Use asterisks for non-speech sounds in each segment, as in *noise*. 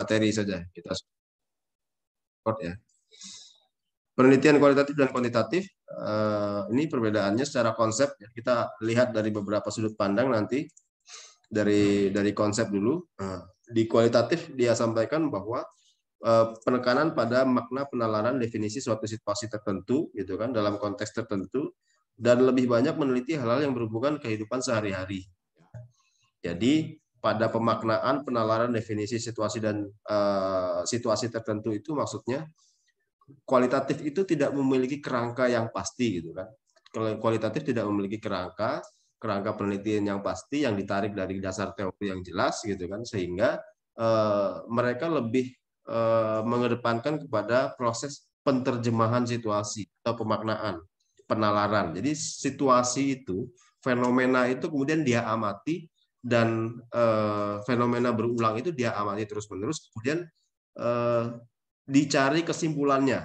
materi saja kita record ya. Penelitian kualitatif dan kuantitatif eh, ini perbedaannya secara konsep ya. Kita lihat dari beberapa sudut pandang nanti dari dari konsep dulu. Eh, di kualitatif dia sampaikan bahwa eh, penekanan pada makna penalaran definisi suatu situasi tertentu gitu kan dalam konteks tertentu dan lebih banyak meneliti hal-hal yang berhubungan kehidupan sehari-hari. Jadi pada pemaknaan penalaran definisi situasi dan uh, situasi tertentu itu maksudnya kualitatif itu tidak memiliki kerangka yang pasti gitu kan. Kualitatif tidak memiliki kerangka, kerangka penelitian yang pasti yang ditarik dari dasar teori yang jelas gitu kan sehingga uh, mereka lebih uh, mengedepankan kepada proses penterjemahan situasi atau pemaknaan, penalaran. Jadi situasi itu, fenomena itu kemudian dia amati dan uh, fenomena berulang itu dia amati terus-menerus kemudian uh, dicari kesimpulannya.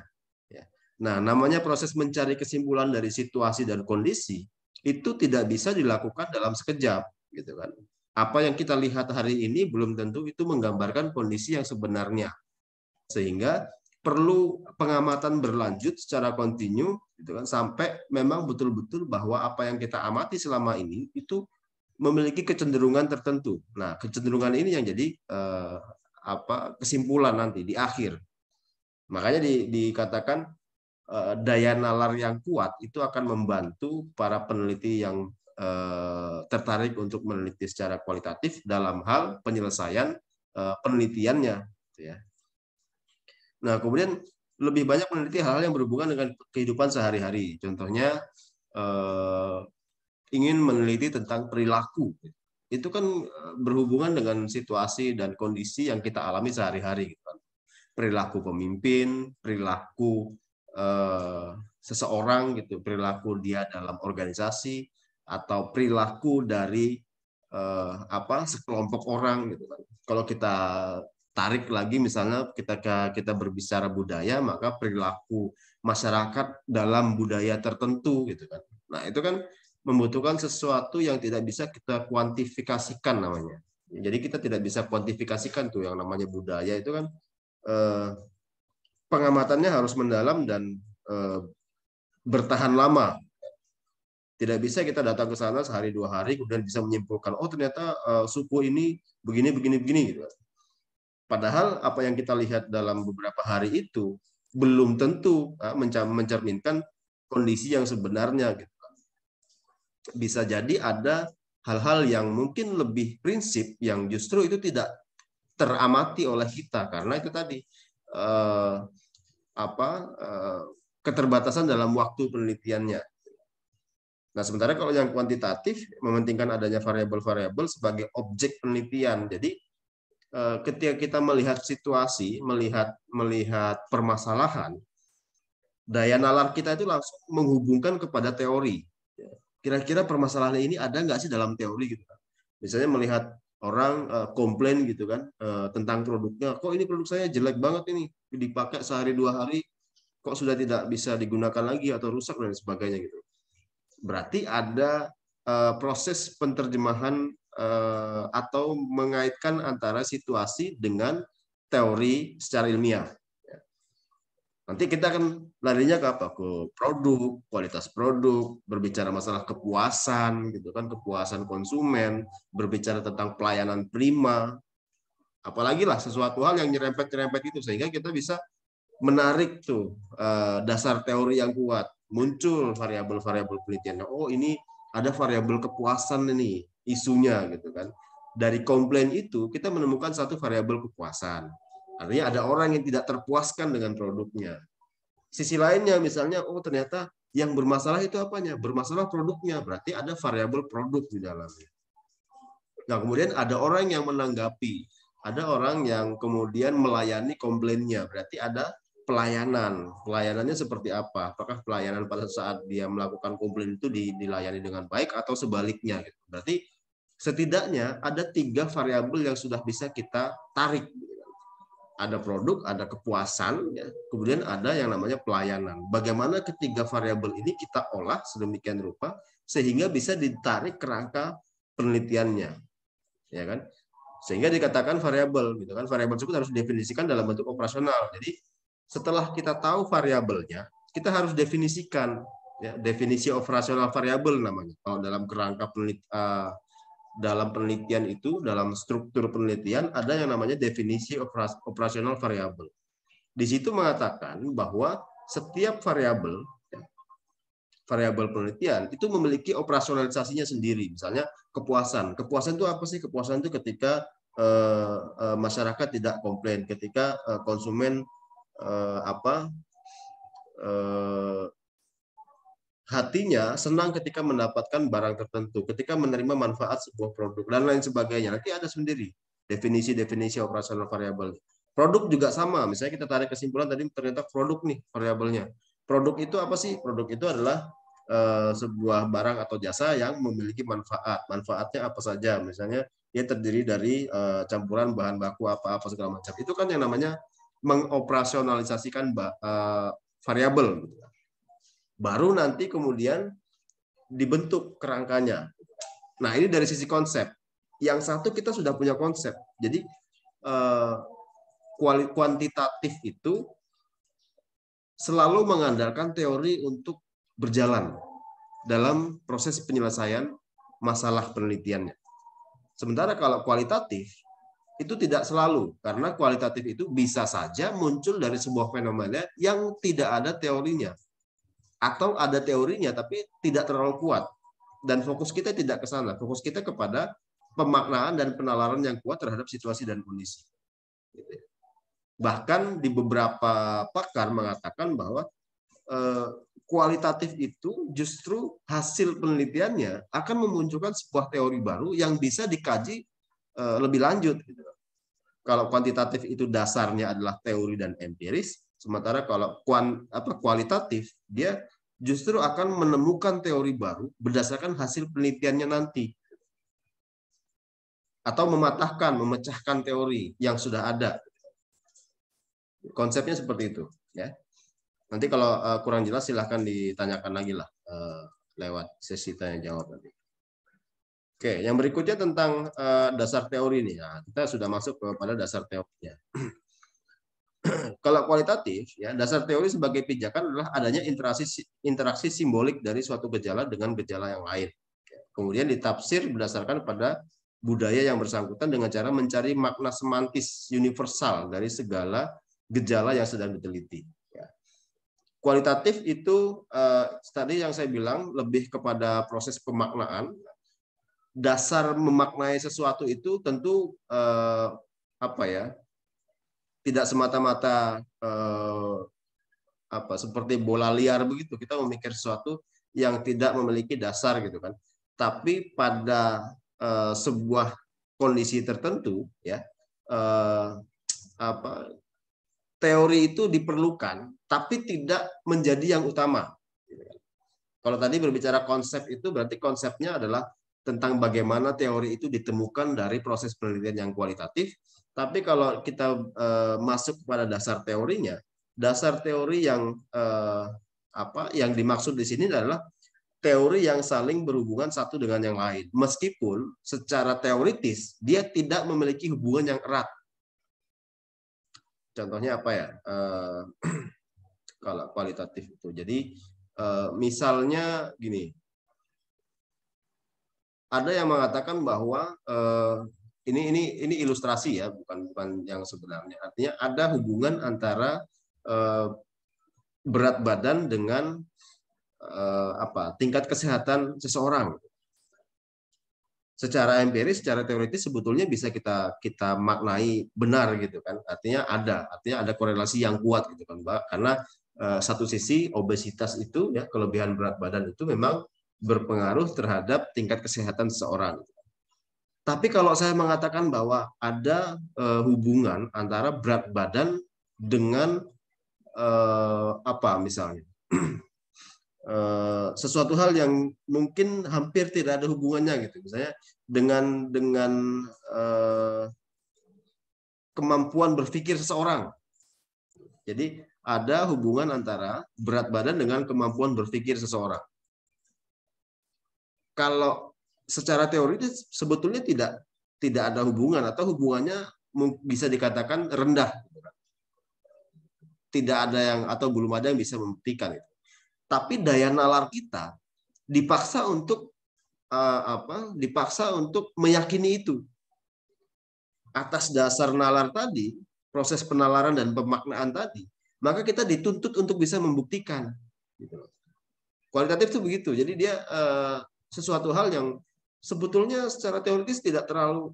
Ya. Nah, namanya proses mencari kesimpulan dari situasi dan kondisi itu tidak bisa dilakukan dalam sekejap, gitu kan. Apa yang kita lihat hari ini belum tentu itu menggambarkan kondisi yang sebenarnya. Sehingga perlu pengamatan berlanjut secara kontinu gitu kan sampai memang betul-betul bahwa apa yang kita amati selama ini itu memiliki kecenderungan tertentu. Nah, kecenderungan ini yang jadi eh, apa kesimpulan nanti di akhir. Makanya di, dikatakan eh, daya nalar yang kuat itu akan membantu para peneliti yang eh, tertarik untuk meneliti secara kualitatif dalam hal penyelesaian eh, penelitiannya. Gitu ya. Nah, kemudian lebih banyak meneliti hal-hal yang berhubungan dengan kehidupan sehari-hari. Contohnya eh, ingin meneliti tentang perilaku. Itu kan eh, berhubungan dengan situasi dan kondisi yang kita alami sehari-hari. Gitu kan. Perilaku pemimpin, perilaku eh, seseorang, gitu, perilaku dia dalam organisasi, atau perilaku dari eh, apa sekelompok orang. Gitu. Kan. Kalau kita tarik lagi misalnya kita kita berbicara budaya, maka perilaku masyarakat dalam budaya tertentu, gitu kan. Nah itu kan membutuhkan sesuatu yang tidak bisa kita kuantifikasikan namanya. Jadi kita tidak bisa kuantifikasikan tuh yang namanya budaya itu kan eh, pengamatannya harus mendalam dan eh, bertahan lama. Tidak bisa kita datang ke sana sehari dua hari kemudian bisa menyimpulkan oh ternyata eh, suku ini begini begini begini gitu. Padahal apa yang kita lihat dalam beberapa hari itu belum tentu eh, mencerminkan kondisi yang sebenarnya gitu bisa jadi ada hal-hal yang mungkin lebih prinsip yang justru itu tidak teramati oleh kita karena itu tadi eh, apa eh, keterbatasan dalam waktu penelitiannya. Nah, sementara kalau yang kuantitatif mementingkan adanya variabel-variabel sebagai objek penelitian. Jadi eh, ketika kita melihat situasi, melihat melihat permasalahan, daya nalar kita itu langsung menghubungkan kepada teori kira-kira permasalahan ini ada nggak sih dalam teori gitu kan? Misalnya melihat orang eh, komplain gitu kan eh, tentang produknya, kok ini produk saya jelek banget ini dipakai sehari dua hari kok sudah tidak bisa digunakan lagi atau rusak dan sebagainya gitu. Berarti ada eh, proses penterjemahan atau mengaitkan antara situasi dengan teori secara ilmiah. Nanti kita akan larinya ke apa? Ke produk, kualitas produk, berbicara masalah kepuasan, gitu kan, kepuasan konsumen, berbicara tentang pelayanan prima, apalagi lah sesuatu hal yang nyerempet-nyerempet itu sehingga kita bisa menarik tuh eh, dasar teori yang kuat, muncul variabel-variabel penelitian. Oh ini ada variabel kepuasan ini isunya gitu kan. Dari komplain itu kita menemukan satu variabel kepuasan Artinya ada orang yang tidak terpuaskan dengan produknya. Sisi lainnya misalnya, oh ternyata yang bermasalah itu apanya? Bermasalah produknya, berarti ada variabel produk di dalamnya. Nah, kemudian ada orang yang menanggapi, ada orang yang kemudian melayani komplainnya, berarti ada pelayanan. Pelayanannya seperti apa? Apakah pelayanan pada saat dia melakukan komplain itu dilayani dengan baik atau sebaliknya? Gitu? Berarti setidaknya ada tiga variabel yang sudah bisa kita tarik ada produk, ada kepuasan, ya. kemudian ada yang namanya pelayanan. Bagaimana ketiga variabel ini kita olah sedemikian rupa sehingga bisa ditarik kerangka penelitiannya, ya kan? Sehingga dikatakan variabel, gitu kan? Variabel tersebut harus didefinisikan dalam bentuk operasional. Jadi setelah kita tahu variabelnya, kita harus definisikan ya, definisi operasional variabel namanya. Kalau dalam kerangka penelitian. uh, eh, dalam penelitian itu, dalam struktur penelitian, ada yang namanya definisi operasional variabel. Di situ mengatakan bahwa setiap variabel, ya, variabel penelitian itu memiliki operasionalisasinya sendiri. Misalnya kepuasan. Kepuasan itu apa sih? Kepuasan itu ketika eh, eh, masyarakat tidak komplain, ketika eh, konsumen apa hatinya senang ketika mendapatkan barang tertentu, ketika menerima manfaat sebuah produk dan lain sebagainya. Nanti ada sendiri definisi-definisi operasional variabel. Produk juga sama. Misalnya kita tarik kesimpulan tadi ternyata produk nih variabelnya. Produk itu apa sih? Produk itu adalah eh, sebuah barang atau jasa yang memiliki manfaat. Manfaatnya apa saja? Misalnya dia terdiri dari eh, campuran bahan baku apa-apa segala macam. Itu kan yang namanya mengoperasionalisasikan eh, variabel gitu. Baru nanti kemudian dibentuk kerangkanya. Nah, ini dari sisi konsep. Yang satu kita sudah punya konsep. Jadi eh, kuantitatif itu selalu mengandalkan teori untuk berjalan dalam proses penyelesaian masalah penelitiannya. Sementara kalau kualitatif itu tidak selalu karena kualitatif itu bisa saja muncul dari sebuah fenomena yang tidak ada teorinya atau ada teorinya tapi tidak terlalu kuat dan fokus kita tidak ke sana. Fokus kita kepada pemaknaan dan penalaran yang kuat terhadap situasi dan kondisi. Gitu ya. Bahkan di beberapa pakar mengatakan bahwa eh, kualitatif itu justru hasil penelitiannya akan memunculkan sebuah teori baru yang bisa dikaji eh, lebih lanjut. Gitu. Kalau kuantitatif itu dasarnya adalah teori dan empiris, Sementara kalau kuan, apa, kualitatif, dia justru akan menemukan teori baru berdasarkan hasil penelitiannya nanti. Atau mematahkan, memecahkan teori yang sudah ada. Konsepnya seperti itu. ya. Nanti kalau eh, kurang jelas silahkan ditanyakan lagi lah eh, lewat sesi tanya jawab nanti. Oke, yang berikutnya tentang eh, dasar teori ini Nah, kita sudah masuk kepada dasar teorinya. *clears throat* *clears throat* kalau kualitatif ya dasar teori sebagai pijakan adalah adanya interaksi interaksi simbolik dari suatu gejala dengan gejala yang lain. Kemudian ditafsir berdasarkan pada budaya yang bersangkutan dengan cara mencari makna semantis universal dari segala gejala yang sedang diteliti. Ya. Kualitatif itu eh, tadi yang saya bilang lebih kepada proses pemaknaan. Dasar memaknai sesuatu itu tentu eh, apa ya tidak semata-mata eh, apa seperti bola liar begitu kita memikir sesuatu yang tidak memiliki dasar gitu kan tapi pada eh, sebuah kondisi tertentu ya eh, apa teori itu diperlukan tapi tidak menjadi yang utama kalau tadi berbicara konsep itu berarti konsepnya adalah tentang bagaimana teori itu ditemukan dari proses penelitian yang kualitatif tapi kalau kita uh, masuk pada dasar teorinya, dasar teori yang uh, apa yang dimaksud di sini adalah teori yang saling berhubungan satu dengan yang lain. Meskipun secara teoritis dia tidak memiliki hubungan yang erat. Contohnya apa ya? Uh, *clears throat* kalau kualitatif itu. Jadi uh, misalnya gini, ada yang mengatakan bahwa uh, ini ini ini ilustrasi ya, bukan bukan yang sebenarnya. Artinya ada hubungan antara eh, berat badan dengan eh, apa tingkat kesehatan seseorang. Secara empiris, secara teoritis sebetulnya bisa kita kita maknai benar gitu kan. Artinya ada, artinya ada korelasi yang kuat gitu kan, Mbak. Karena eh, satu sisi obesitas itu ya kelebihan berat badan itu memang berpengaruh terhadap tingkat kesehatan seseorang. Tapi kalau saya mengatakan bahwa ada eh, hubungan antara berat badan dengan eh, apa misalnya *clears throat* eh, sesuatu hal yang mungkin hampir tidak ada hubungannya gitu, misalnya dengan dengan kemampuan berpikir seseorang. Jadi ada hubungan antara berat badan dengan kemampuan berpikir seseorang. Kalau secara teoritis sebetulnya tidak tidak ada hubungan atau hubungannya bisa dikatakan rendah. Tidak ada yang atau belum ada yang bisa membuktikan itu. Tapi daya nalar kita dipaksa untuk eh, apa? Dipaksa untuk meyakini itu. Atas dasar nalar tadi, proses penalaran dan pemaknaan tadi, maka kita dituntut untuk bisa membuktikan. Gitu Kualitatif itu begitu. Jadi dia eh, sesuatu hal yang sebetulnya secara teoritis tidak terlalu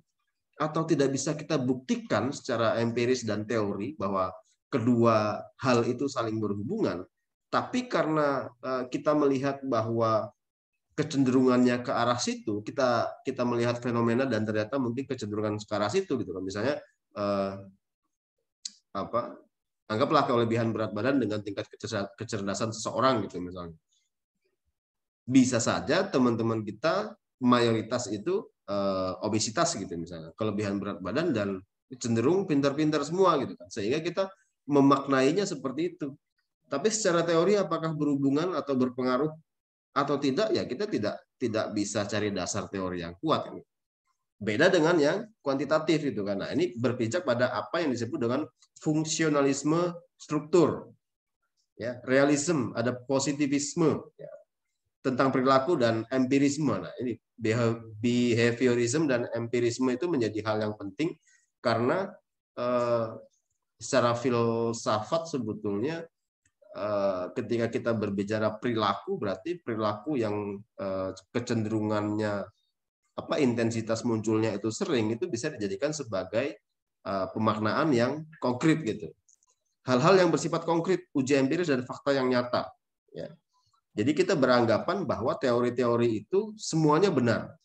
atau tidak bisa kita buktikan secara empiris dan teori bahwa kedua hal itu saling berhubungan. Tapi karena eh, kita melihat bahwa kecenderungannya ke arah situ, kita kita melihat fenomena dan ternyata mungkin kecenderungan ke arah situ gitu kan. Misalnya eh, apa? Anggaplah kelebihan berat badan dengan tingkat kecerdasan seseorang gitu misalnya. Bisa saja teman-teman kita mayoritas itu uh, obesitas gitu misalnya, kelebihan berat badan dan cenderung pintar-pintar semua gitu kan. Sehingga kita memaknainya seperti itu. Tapi secara teori apakah berhubungan atau berpengaruh atau tidak ya kita tidak tidak bisa cari dasar teori yang kuat ini. Beda dengan yang kuantitatif itu kan. Nah, ini berpijak pada apa yang disebut dengan fungsionalisme struktur. Ya, realisme, ada positivisme, ya, tentang perilaku dan empirisme. Nah, ini behaviorism dan empirisme itu menjadi hal yang penting karena eh, secara filsafat sebetulnya eh, ketika kita berbicara perilaku berarti perilaku yang eh, kecenderungannya apa intensitas munculnya itu sering itu bisa dijadikan sebagai eh, pemaknaan yang konkret gitu. Hal-hal yang bersifat konkret, uji empiris dan fakta yang nyata. Ya jadi kita beranggapan bahwa teori-teori itu semuanya benar.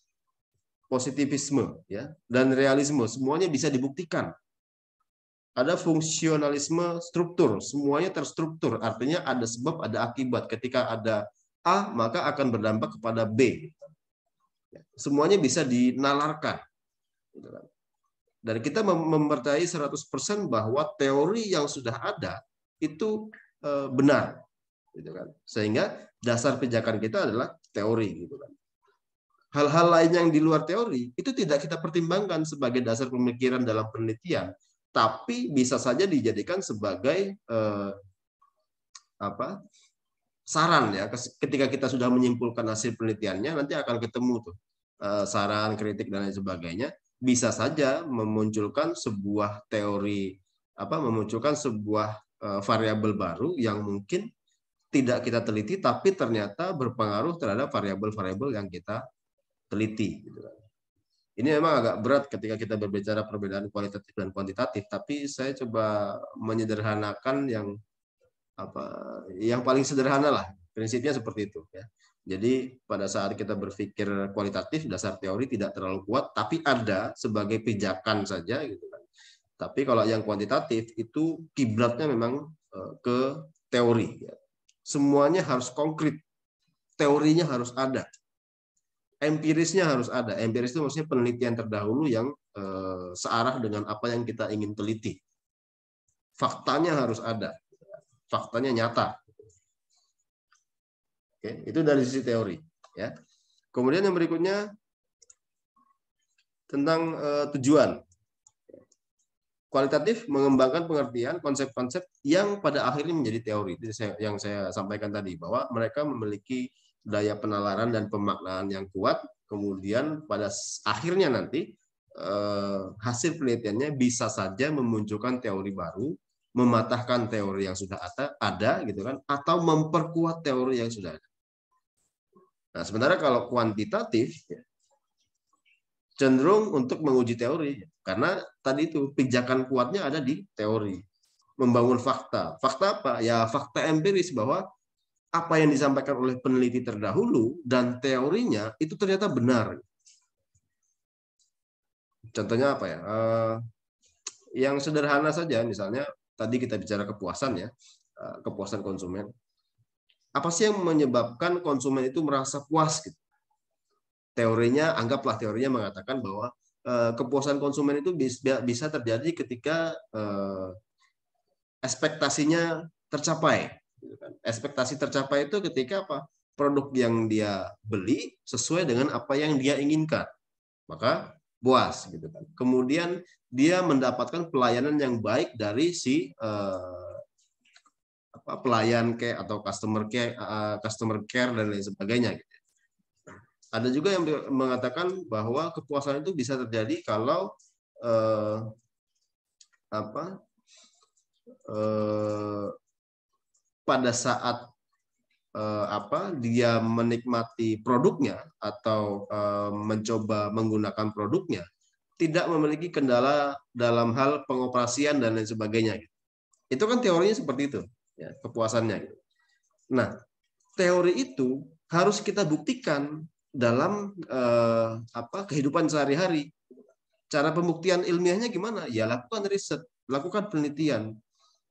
Positivisme ya dan realisme semuanya bisa dibuktikan. Ada fungsionalisme struktur, semuanya terstruktur. Artinya ada sebab, ada akibat. Ketika ada A, maka akan berdampak kepada B. Semuanya bisa dinalarkan. Dan kita mempercayai 100% bahwa teori yang sudah ada itu eh, benar gitu kan. Sehingga dasar pijakan kita adalah teori gitu kan. Hal-hal lain yang di luar teori itu tidak kita pertimbangkan sebagai dasar pemikiran dalam penelitian, tapi bisa saja dijadikan sebagai eh, apa? saran ya ketika kita sudah menyimpulkan hasil penelitiannya nanti akan ketemu tuh eh, saran, kritik dan lain sebagainya bisa saja memunculkan sebuah teori apa memunculkan sebuah eh, variabel baru yang mungkin tidak kita teliti tapi ternyata berpengaruh terhadap variabel-variabel yang kita teliti. Gitu kan. Ini memang agak berat ketika kita berbicara perbedaan kualitatif dan kuantitatif, tapi saya coba menyederhanakan yang apa yang paling sederhana lah prinsipnya seperti itu ya. Jadi pada saat kita berpikir kualitatif dasar teori tidak terlalu kuat tapi ada sebagai pijakan saja gitu kan. Tapi kalau yang kuantitatif itu kiblatnya memang eh, ke teori ya semuanya harus konkret. Teorinya harus ada. Empirisnya harus ada. Empiris itu maksudnya penelitian terdahulu yang eh, searah dengan apa yang kita ingin teliti. Faktanya harus ada. Faktanya nyata. Oke, itu dari sisi teori, ya. Kemudian yang berikutnya tentang eh, tujuan. Kualitatif mengembangkan pengertian konsep-konsep yang pada akhirnya menjadi teori. Jadi yang saya sampaikan tadi bahwa mereka memiliki daya penalaran dan pemaknaan yang kuat, kemudian pada akhirnya nanti eh, hasil penelitiannya bisa saja memunculkan teori baru, mematahkan teori yang sudah ada, ada gitu kan, atau memperkuat teori yang sudah ada. Nah, sementara kalau kuantitatif, cenderung untuk menguji teori karena tadi itu pijakan kuatnya ada di teori membangun fakta fakta apa ya fakta empiris bahwa apa yang disampaikan oleh peneliti terdahulu dan teorinya itu ternyata benar contohnya apa ya eh, yang sederhana saja misalnya tadi kita bicara kepuasan ya eh, kepuasan konsumen apa sih yang menyebabkan konsumen itu merasa puas gitu teorinya anggaplah teorinya mengatakan bahwa eh, kepuasan konsumen itu bisa terjadi ketika eh, ekspektasinya tercapai. Gitu kan. Ekspektasi tercapai itu ketika apa? Produk yang dia beli sesuai dengan apa yang dia inginkan. Maka puas gitu kan. Kemudian dia mendapatkan pelayanan yang baik dari si eh, apa pelayan care atau customer care customer care dan lain sebagainya gitu. Ada juga yang mengatakan bahwa kepuasan itu bisa terjadi kalau eh, apa eh, pada saat eh, apa dia menikmati produknya atau eh, mencoba menggunakan produknya tidak memiliki kendala dalam hal pengoperasian dan lain sebagainya. Itu kan teorinya seperti itu, ya, kepuasannya. Nah, teori itu harus kita buktikan dalam eh, apa kehidupan sehari-hari. Cara pembuktian ilmiahnya gimana? Ya lakukan riset, lakukan penelitian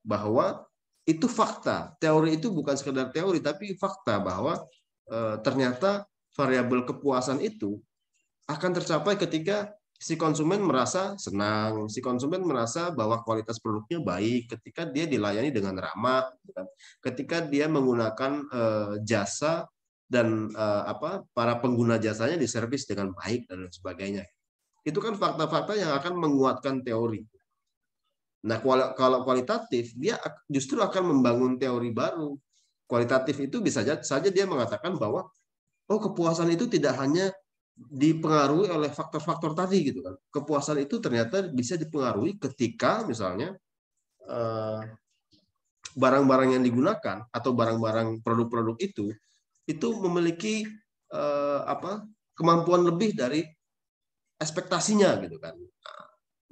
bahwa itu fakta. Teori itu bukan sekedar teori tapi fakta bahwa eh, ternyata variabel kepuasan itu akan tercapai ketika si konsumen merasa senang, si konsumen merasa bahwa kualitas produknya baik ketika dia dilayani dengan ramah, ketika dia menggunakan eh, jasa dan uh, apa para pengguna jasanya diservis dengan baik dan sebagainya. Itu kan fakta-fakta yang akan menguatkan teori. Nah, kalau kualitatif dia justru akan membangun teori baru. Kualitatif itu bisa saja dia mengatakan bahwa oh kepuasan itu tidak hanya dipengaruhi oleh faktor-faktor tadi gitu kan. Kepuasan itu ternyata bisa dipengaruhi ketika misalnya eh, barang-barang yang digunakan atau barang-barang produk-produk itu itu memiliki eh, apa kemampuan lebih dari ekspektasinya gitu kan nah,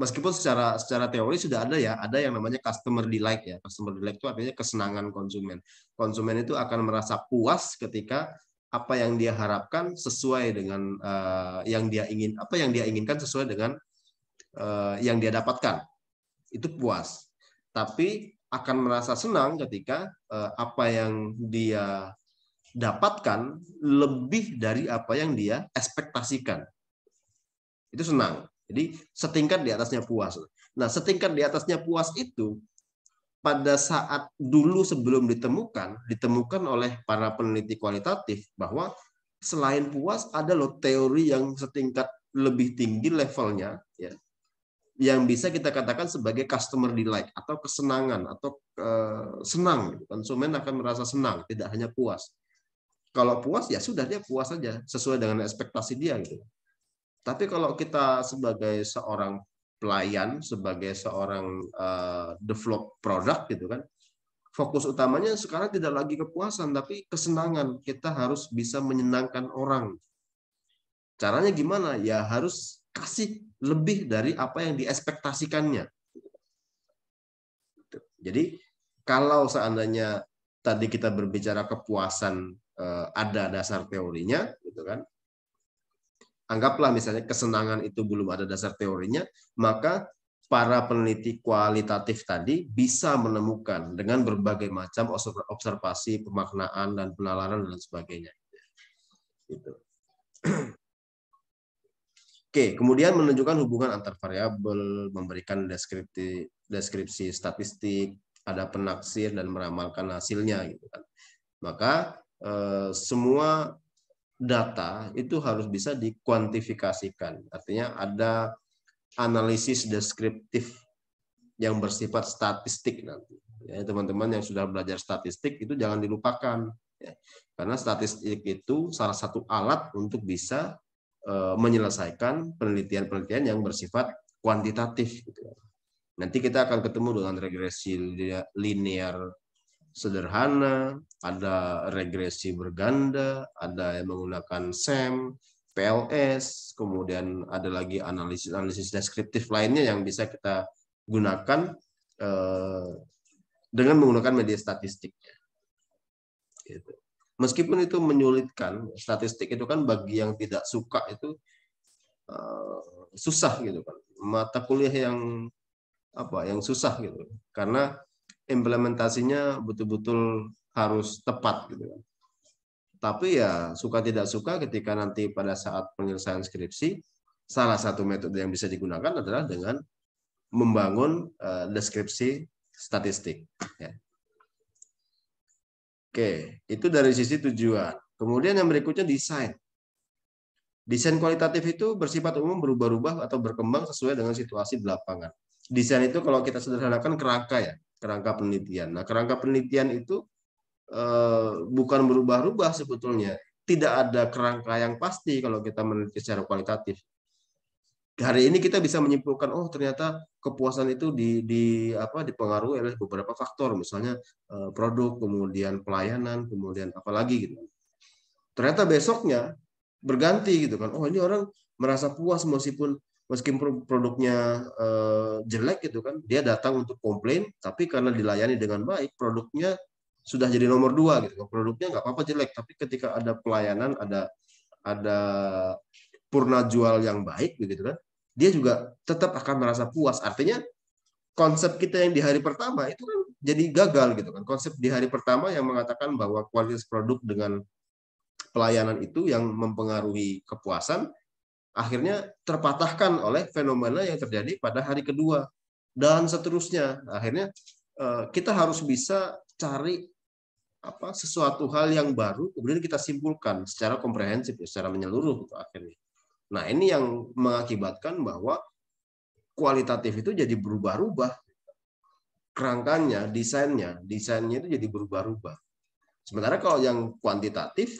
meskipun secara secara teori sudah ada ya ada yang namanya customer delight ya customer delight itu artinya kesenangan konsumen konsumen itu akan merasa puas ketika apa yang dia harapkan sesuai dengan uh, yang dia ingin apa yang dia inginkan sesuai dengan uh, yang dia dapatkan itu puas tapi akan merasa senang ketika uh, apa yang dia dapatkan lebih dari apa yang dia ekspektasikan. Itu senang. Jadi setingkat di atasnya puas. Nah, setingkat di atasnya puas itu pada saat dulu sebelum ditemukan, ditemukan oleh para peneliti kualitatif bahwa selain puas ada loh teori yang setingkat lebih tinggi levelnya ya yang bisa kita katakan sebagai customer delight atau kesenangan atau uh, senang konsumen akan merasa senang tidak hanya puas kalau puas ya sudah dia puas saja sesuai dengan ekspektasi dia gitu. Tapi kalau kita sebagai seorang pelayan, sebagai seorang uh, develop produk gitu kan, fokus utamanya sekarang tidak lagi kepuasan tapi kesenangan. Kita harus bisa menyenangkan orang. Caranya gimana? Ya harus kasih lebih dari apa yang diekspektasikannya. Jadi kalau seandainya tadi kita berbicara kepuasan Eh, ada dasar teorinya, gitu kan? Anggaplah misalnya kesenangan itu belum ada dasar teorinya, maka para peneliti kualitatif tadi bisa menemukan dengan berbagai macam observasi, pemaknaan dan penalaran dan sebagainya. Gitu. *clears throat* Oke, kemudian menunjukkan hubungan antar variabel, memberikan deskripsi, deskripsi statistik, ada penaksir dan meramalkan hasilnya gitu kan. Maka Eh, semua data itu harus bisa dikuantifikasikan. Artinya ada analisis deskriptif yang bersifat statistik nanti. Ya, teman-teman yang sudah belajar statistik itu jangan dilupakan. Ya. Karena statistik itu salah satu alat untuk bisa e, menyelesaikan penelitian-penelitian yang bersifat kuantitatif. Gitu. Nanti kita akan ketemu dengan regresi linear sederhana, ada regresi berganda, ada yang menggunakan SEM, PLS, kemudian ada lagi analisis-analisis deskriptif lainnya yang bisa kita gunakan eh, dengan menggunakan media statistiknya. Gitu. Meskipun itu menyulitkan, statistik itu kan bagi yang tidak suka itu eh, susah gitu kan. Mata kuliah yang apa? Yang susah gitu. Karena implementasinya betul-betul harus tepat gitu kan. Tapi ya suka tidak suka ketika nanti pada saat penyelesaian skripsi salah satu metode yang bisa digunakan adalah dengan membangun eh, deskripsi statistik ya. Oke, itu dari sisi tujuan. Kemudian yang berikutnya desain. Desain kualitatif itu bersifat umum berubah-ubah atau berkembang sesuai dengan situasi di lapangan. Desain itu kalau kita sederhanakan kerangka ya, kerangka penelitian. Nah, kerangka penelitian itu eh, bukan berubah-ubah sebetulnya. Tidak ada kerangka yang pasti kalau kita meneliti secara kualitatif. Hari ini kita bisa menyimpulkan, oh ternyata kepuasan itu di, di apa dipengaruhi oleh beberapa faktor, misalnya eh, produk, kemudian pelayanan, kemudian apalagi gitu. Ternyata besoknya berganti gitu kan. Oh ini orang merasa puas meskipun meskipun produknya uh, jelek gitu kan, dia datang untuk komplain, tapi karena dilayani dengan baik, produknya sudah jadi nomor dua gitu. Kan. Produknya nggak apa-apa jelek, tapi ketika ada pelayanan, ada ada purna jual yang baik begitu kan, dia juga tetap akan merasa puas. Artinya konsep kita yang di hari pertama itu kan jadi gagal gitu kan. Konsep di hari pertama yang mengatakan bahwa kualitas produk dengan pelayanan itu yang mempengaruhi kepuasan akhirnya terpatahkan oleh fenomena yang terjadi pada hari kedua dan seterusnya. Akhirnya eh, kita harus bisa cari apa sesuatu hal yang baru kemudian kita simpulkan secara komprehensif ya, secara menyeluruh gitu akhirnya. Nah, ini yang mengakibatkan bahwa kualitatif itu jadi berubah-ubah. Kerangkanya, desainnya, desainnya itu jadi berubah-ubah. Sementara kalau yang kuantitatif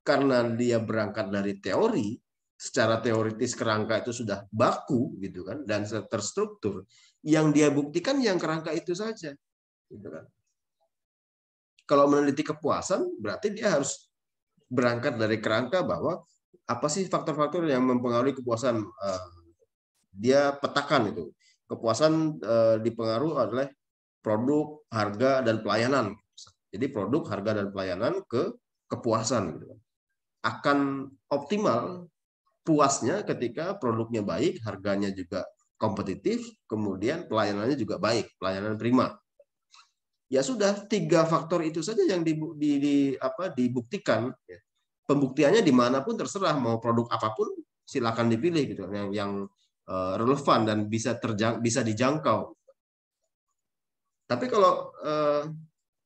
karena dia berangkat dari teori, secara teoritis kerangka itu sudah baku gitu kan dan terstruktur yang dia buktikan yang kerangka itu saja gitu kan kalau meneliti kepuasan berarti dia harus berangkat dari kerangka bahwa apa sih faktor-faktor yang mempengaruhi kepuasan eh, dia petakan itu kepuasan eh, dipengaruhi oleh produk harga dan pelayanan jadi produk harga dan pelayanan ke kepuasan gitu kan. akan optimal puasnya ketika produknya baik, harganya juga kompetitif, kemudian pelayanannya juga baik, pelayanan prima. Ya sudah, tiga faktor itu saja yang di, di, di apa, dibuktikan. Pembuktiannya dimanapun terserah, mau produk apapun silakan dipilih gitu, yang, yang eh, relevan dan bisa terjang, bisa dijangkau. Tapi kalau eh,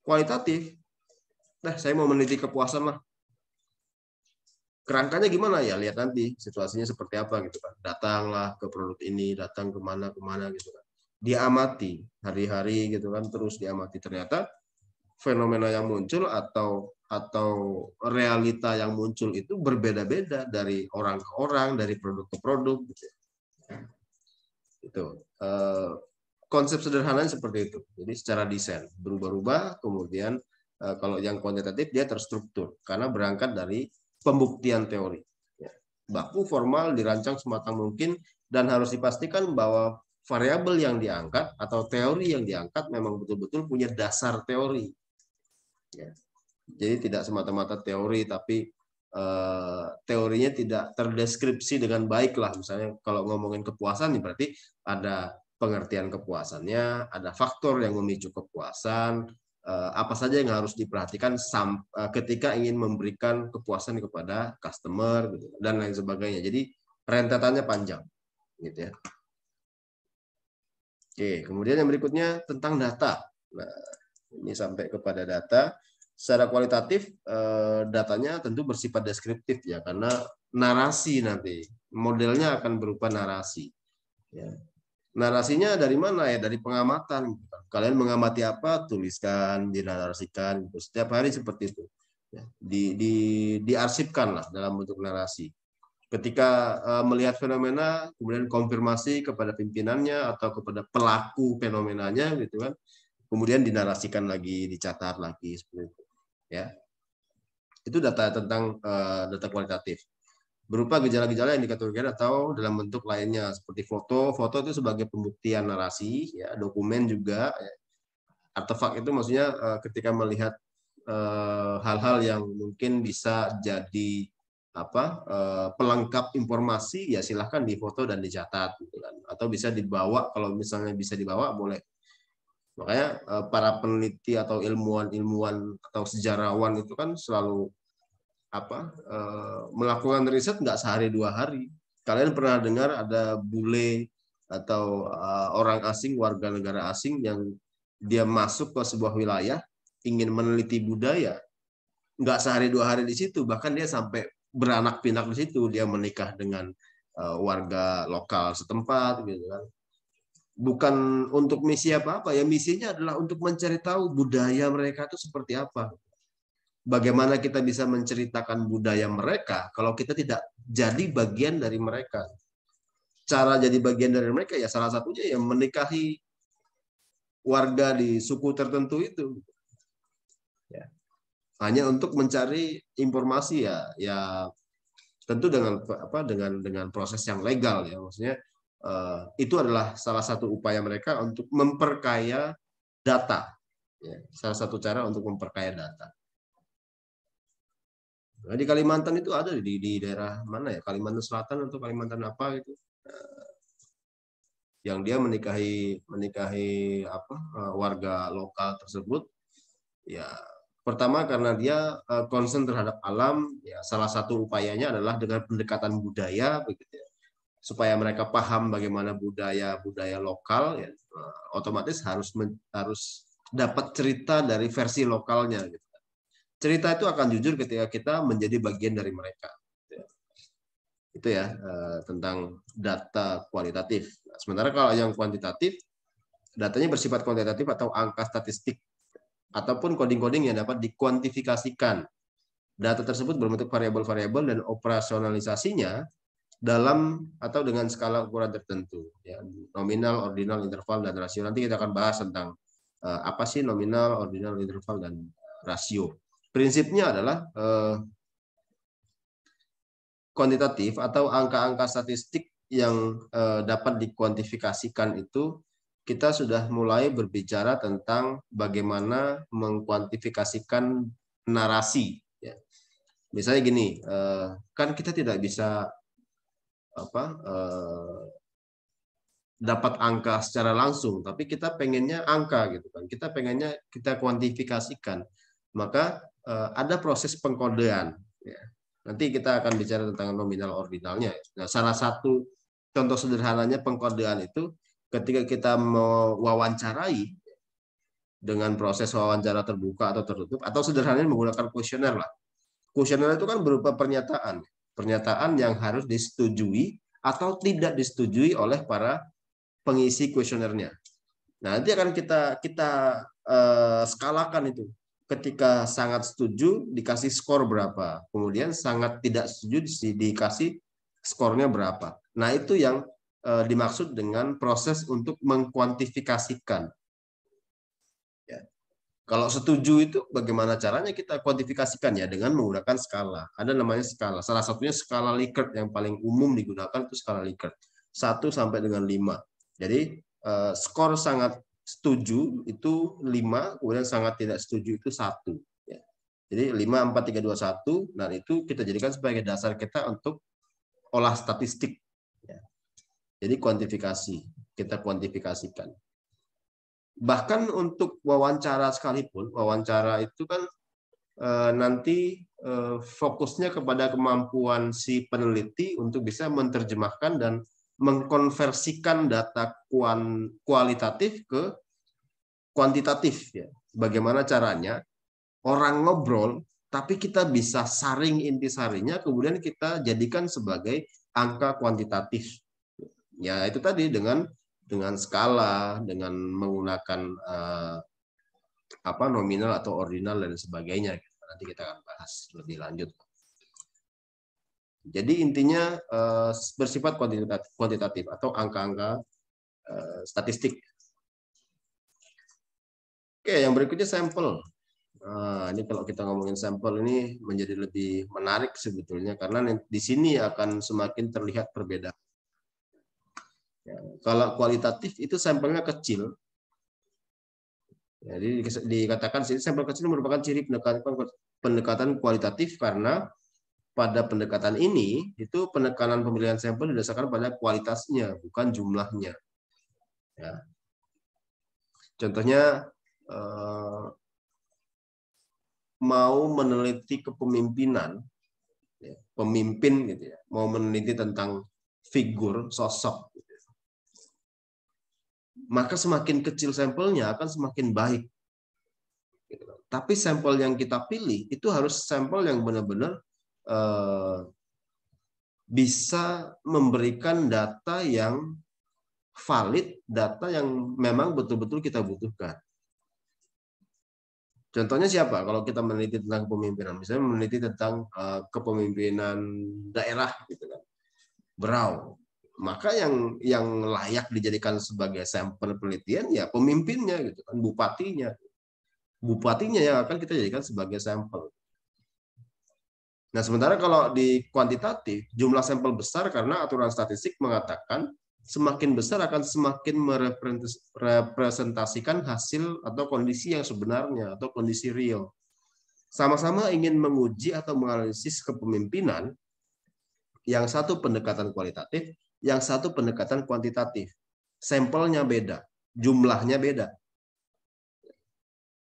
kualitatif, nah saya mau meneliti kepuasan lah kerangkanya gimana ya lihat nanti situasinya seperti apa gitu kan datanglah ke produk ini datang kemana kemana gitu kan diamati hari-hari gitu kan terus diamati ternyata fenomena yang muncul atau atau realita yang muncul itu berbeda-beda dari orang ke orang dari produk ke produk gitu ya. itu eh, konsep sederhananya seperti itu jadi secara desain berubah-ubah kemudian eh, kalau yang kuantitatif dia terstruktur karena berangkat dari pembuktian teori. Ya. Baku formal dirancang sematang mungkin dan harus dipastikan bahwa variabel yang diangkat atau teori yang diangkat memang betul-betul punya dasar teori. Ya. Jadi tidak semata-mata teori tapi eh, teorinya tidak terdeskripsi dengan baik lah misalnya kalau ngomongin kepuasan berarti ada pengertian kepuasannya ada faktor yang memicu kepuasan Eh, apa saja yang harus diperhatikan eh, ketika ingin memberikan kepuasan kepada customer gitu, dan lain sebagainya. Jadi rentetannya panjang, gitu ya. Oke, kemudian yang berikutnya tentang data. Nah, ini sampai kepada data. Secara kualitatif eh, datanya tentu bersifat deskriptif ya karena narasi nanti modelnya akan berupa narasi. Ya narasinya dari mana ya dari pengamatan gitu kan. kalian mengamati apa tuliskan dinarasikan gitu. setiap hari seperti itu ya, di, di diarsipkan lah dalam bentuk narasi ketika eh, melihat fenomena kemudian konfirmasi kepada pimpinannya atau kepada pelaku fenomenanya gitu kan kemudian dinarasikan lagi dicatat lagi seperti itu ya itu data tentang uh, data kualitatif berupa gejala-gejala yang dikategorikan atau dalam bentuk lainnya seperti foto. Foto itu sebagai pembuktian narasi, ya, dokumen juga. Ya. Artefak itu maksudnya uh, ketika melihat eh, hal-hal uh, yang mungkin bisa jadi apa uh, pelengkap informasi ya silahkan difoto dan dicatat gitu kan atau bisa dibawa kalau misalnya bisa dibawa boleh makanya para peneliti atau ilmuwan-ilmuwan atau sejarawan itu kan selalu apa eh, melakukan riset nggak sehari dua hari. Kalian pernah dengar ada bule atau eh, orang asing warga negara asing yang dia masuk ke sebuah wilayah ingin meneliti budaya nggak sehari dua hari di situ bahkan dia sampai beranak pinak di situ dia menikah dengan eh, warga lokal setempat gitu kan bukan untuk misi apa apa ya misinya adalah untuk mencari tahu budaya mereka itu seperti apa bagaimana kita bisa menceritakan budaya mereka kalau kita tidak jadi bagian dari mereka. Cara jadi bagian dari mereka ya salah satunya ya menikahi warga di suku tertentu itu. Ya. Hanya untuk mencari informasi ya ya tentu dengan apa dengan dengan proses yang legal ya maksudnya eh, itu adalah salah satu upaya mereka untuk memperkaya data. Ya. salah satu cara untuk memperkaya data. Nah, di Kalimantan itu ada di, di daerah mana ya? Kalimantan Selatan atau Kalimantan apa itu eh, Yang dia menikahi menikahi apa eh, warga lokal tersebut ya pertama karena dia eh, concern terhadap alam ya salah satu upayanya adalah dengan pendekatan budaya begitu ya supaya mereka paham bagaimana budaya budaya lokal ya otomatis harus men, harus dapat cerita dari versi lokalnya gitu cerita itu akan jujur ketika kita menjadi bagian dari mereka. Gitu ya. Itu ya eh, tentang data kualitatif. Nah, sementara kalau yang kuantitatif, datanya bersifat kuantitatif atau angka statistik ataupun coding-coding yang dapat dikuantifikasikan. Data tersebut berbentuk variabel-variabel dan operasionalisasinya dalam atau dengan skala ukuran tertentu, ya. nominal, ordinal, interval, dan rasio. Nanti kita akan bahas tentang eh, apa sih nominal, ordinal, interval, dan eh, rasio prinsipnya adalah eh, kuantitatif atau angka-angka statistik yang eh, dapat dikuantifikasikan itu kita sudah mulai berbicara tentang bagaimana mengkuantifikasikan narasi. Ya. Misalnya gini, eh, kan kita tidak bisa apa dapat angka secara langsung, tapi kita pengennya angka gitu kan. Kita pengennya kita kuantifikasikan. Maka Eh, ada proses pengkodean. Ya. Nanti kita akan bicara tentang nominal ordinalnya. Nah, salah satu contoh sederhananya pengkodean itu ketika kita mewawancarai dengan proses wawancara terbuka atau tertutup atau sederhananya menggunakan kuesioner lah. Kuesioner itu kan berupa pernyataan, pernyataan yang harus disetujui atau tidak disetujui oleh para pengisi kuesionernya. Nah, nanti akan kita kita uh, skalakan itu ketika sangat setuju dikasih skor berapa, kemudian sangat tidak setuju dikasih skornya berapa. Nah itu yang eh, dimaksud dengan proses untuk mengkuantifikasikan. Ya. Kalau setuju itu bagaimana caranya kita kuantifikasikan ya dengan menggunakan skala. Ada namanya skala. Salah satunya skala Likert yang paling umum digunakan itu skala Likert. 1 sampai dengan 5. Jadi eh, skor sangat setuju itu lima kemudian sangat tidak setuju itu satu. Ya. Jadi lima 4, tiga dua satu nah itu kita jadikan sebagai dasar kita untuk olah statistik. Ya. Jadi kuantifikasi, kita kuantifikasikan. Bahkan untuk wawancara sekalipun, wawancara itu kan eh, nanti eh, fokusnya kepada kemampuan si peneliti untuk bisa menerjemahkan dan mengkonversikan data kualitatif ke kuantitatif ya. Bagaimana caranya? Orang ngobrol tapi kita bisa saring intisarinya kemudian kita jadikan sebagai angka kuantitatif. Ya, itu tadi dengan dengan skala, dengan menggunakan eh, apa nominal atau ordinal dan sebagainya. Nanti kita akan bahas lebih lanjut. Jadi intinya eh, bersifat kuantitatif, atau angka-angka eh, statistik. Oke, yang berikutnya sampel. Nah, ini kalau kita ngomongin sampel ini menjadi lebih menarik sebetulnya karena di sini akan semakin terlihat perbedaan. Ya, kalau kualitatif itu sampelnya kecil, jadi dikatakan sini sampel kecil merupakan ciri pendekatan kualitatif karena pada pendekatan ini itu penekanan pemilihan sampel didasarkan pada kualitasnya bukan jumlahnya. Ya. Contohnya eh, mau meneliti kepemimpinan, ya, pemimpin gitu ya, mau meneliti tentang figur sosok, gitu ya. maka semakin kecil sampelnya akan semakin baik. Gitu. Tapi sampel yang kita pilih itu harus sampel yang benar-benar Eh, bisa memberikan data yang valid, data yang memang betul-betul kita butuhkan. Contohnya siapa? Kalau kita meneliti tentang kepemimpinan, misalnya meneliti tentang eh, kepemimpinan daerah, gitu kan, berau, maka yang yang layak dijadikan sebagai sampel penelitian ya pemimpinnya, gitu kan, bupatinya, bupatinya yang akan kita jadikan sebagai sampel. Nah, sementara kalau di kuantitatif, jumlah sampel besar karena aturan statistik mengatakan semakin besar akan semakin merepresentasikan hasil atau kondisi yang sebenarnya atau kondisi real. Sama-sama ingin menguji atau menganalisis kepemimpinan, yang satu pendekatan kualitatif, yang satu pendekatan kuantitatif. Sampelnya beda, jumlahnya beda.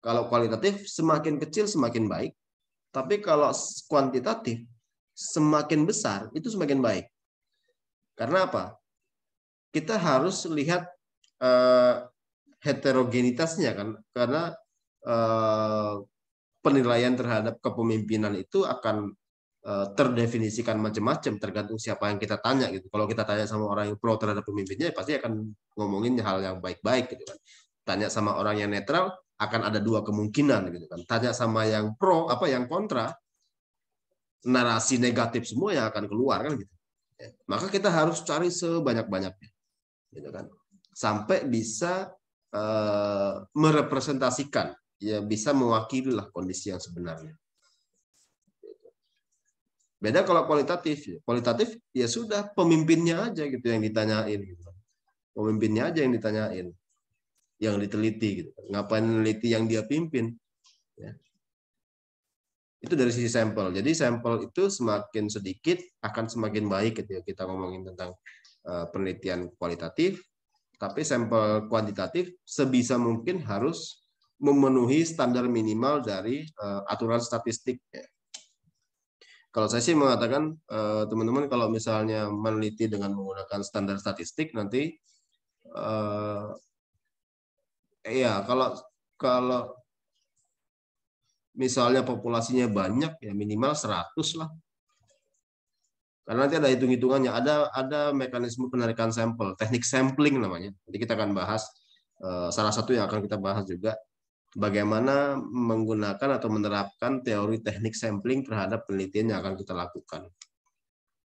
Kalau kualitatif semakin kecil semakin baik, tapi kalau kuantitatif, semakin besar itu semakin baik. Karena apa? Kita harus lihat uh, heterogenitasnya kan, karena uh, penilaian terhadap kepemimpinan itu akan eh, terdefinisikan macam-macam tergantung siapa yang kita tanya gitu. Kalau kita tanya sama orang yang pro terhadap pemimpinnya pasti akan ngomongin hal yang baik-baik gitu kan. Tanya sama orang yang netral akan ada dua kemungkinan gitu kan. Tanya sama yang pro apa yang kontra, narasi negatif semua yang akan keluar kan gitu. Maka kita harus cari sebanyak-banyaknya, gitu kan, sampai bisa uh, merepresentasikan, ya bisa mewakili lah kondisi yang sebenarnya. Beda kalau kualitatif, ya. kualitatif ya sudah pemimpinnya aja gitu yang ditanyain, gitu kan. pemimpinnya aja yang ditanyain yang diteliti gitu. Kan. Ngapain meneliti yang dia pimpin? Ya. Itu dari sisi sampel. Jadi sampel itu semakin sedikit akan semakin baik ketika kita ngomongin tentang eh, penelitian kualitatif, tapi sampel kuantitatif sebisa mungkin harus memenuhi standar minimal dari eh, aturan statistik. Ya. Kalau saya sih mengatakan eh, teman-teman kalau misalnya meneliti dengan menggunakan standar statistik nanti Iya, kalau kalau misalnya populasinya banyak ya minimal 100 lah. Karena nanti ada hitung-hitungannya, ada ada mekanisme penarikan sampel, teknik sampling namanya. Nanti kita akan bahas eh, salah satu yang akan kita bahas juga bagaimana menggunakan atau menerapkan teori teknik sampling terhadap penelitian yang akan kita lakukan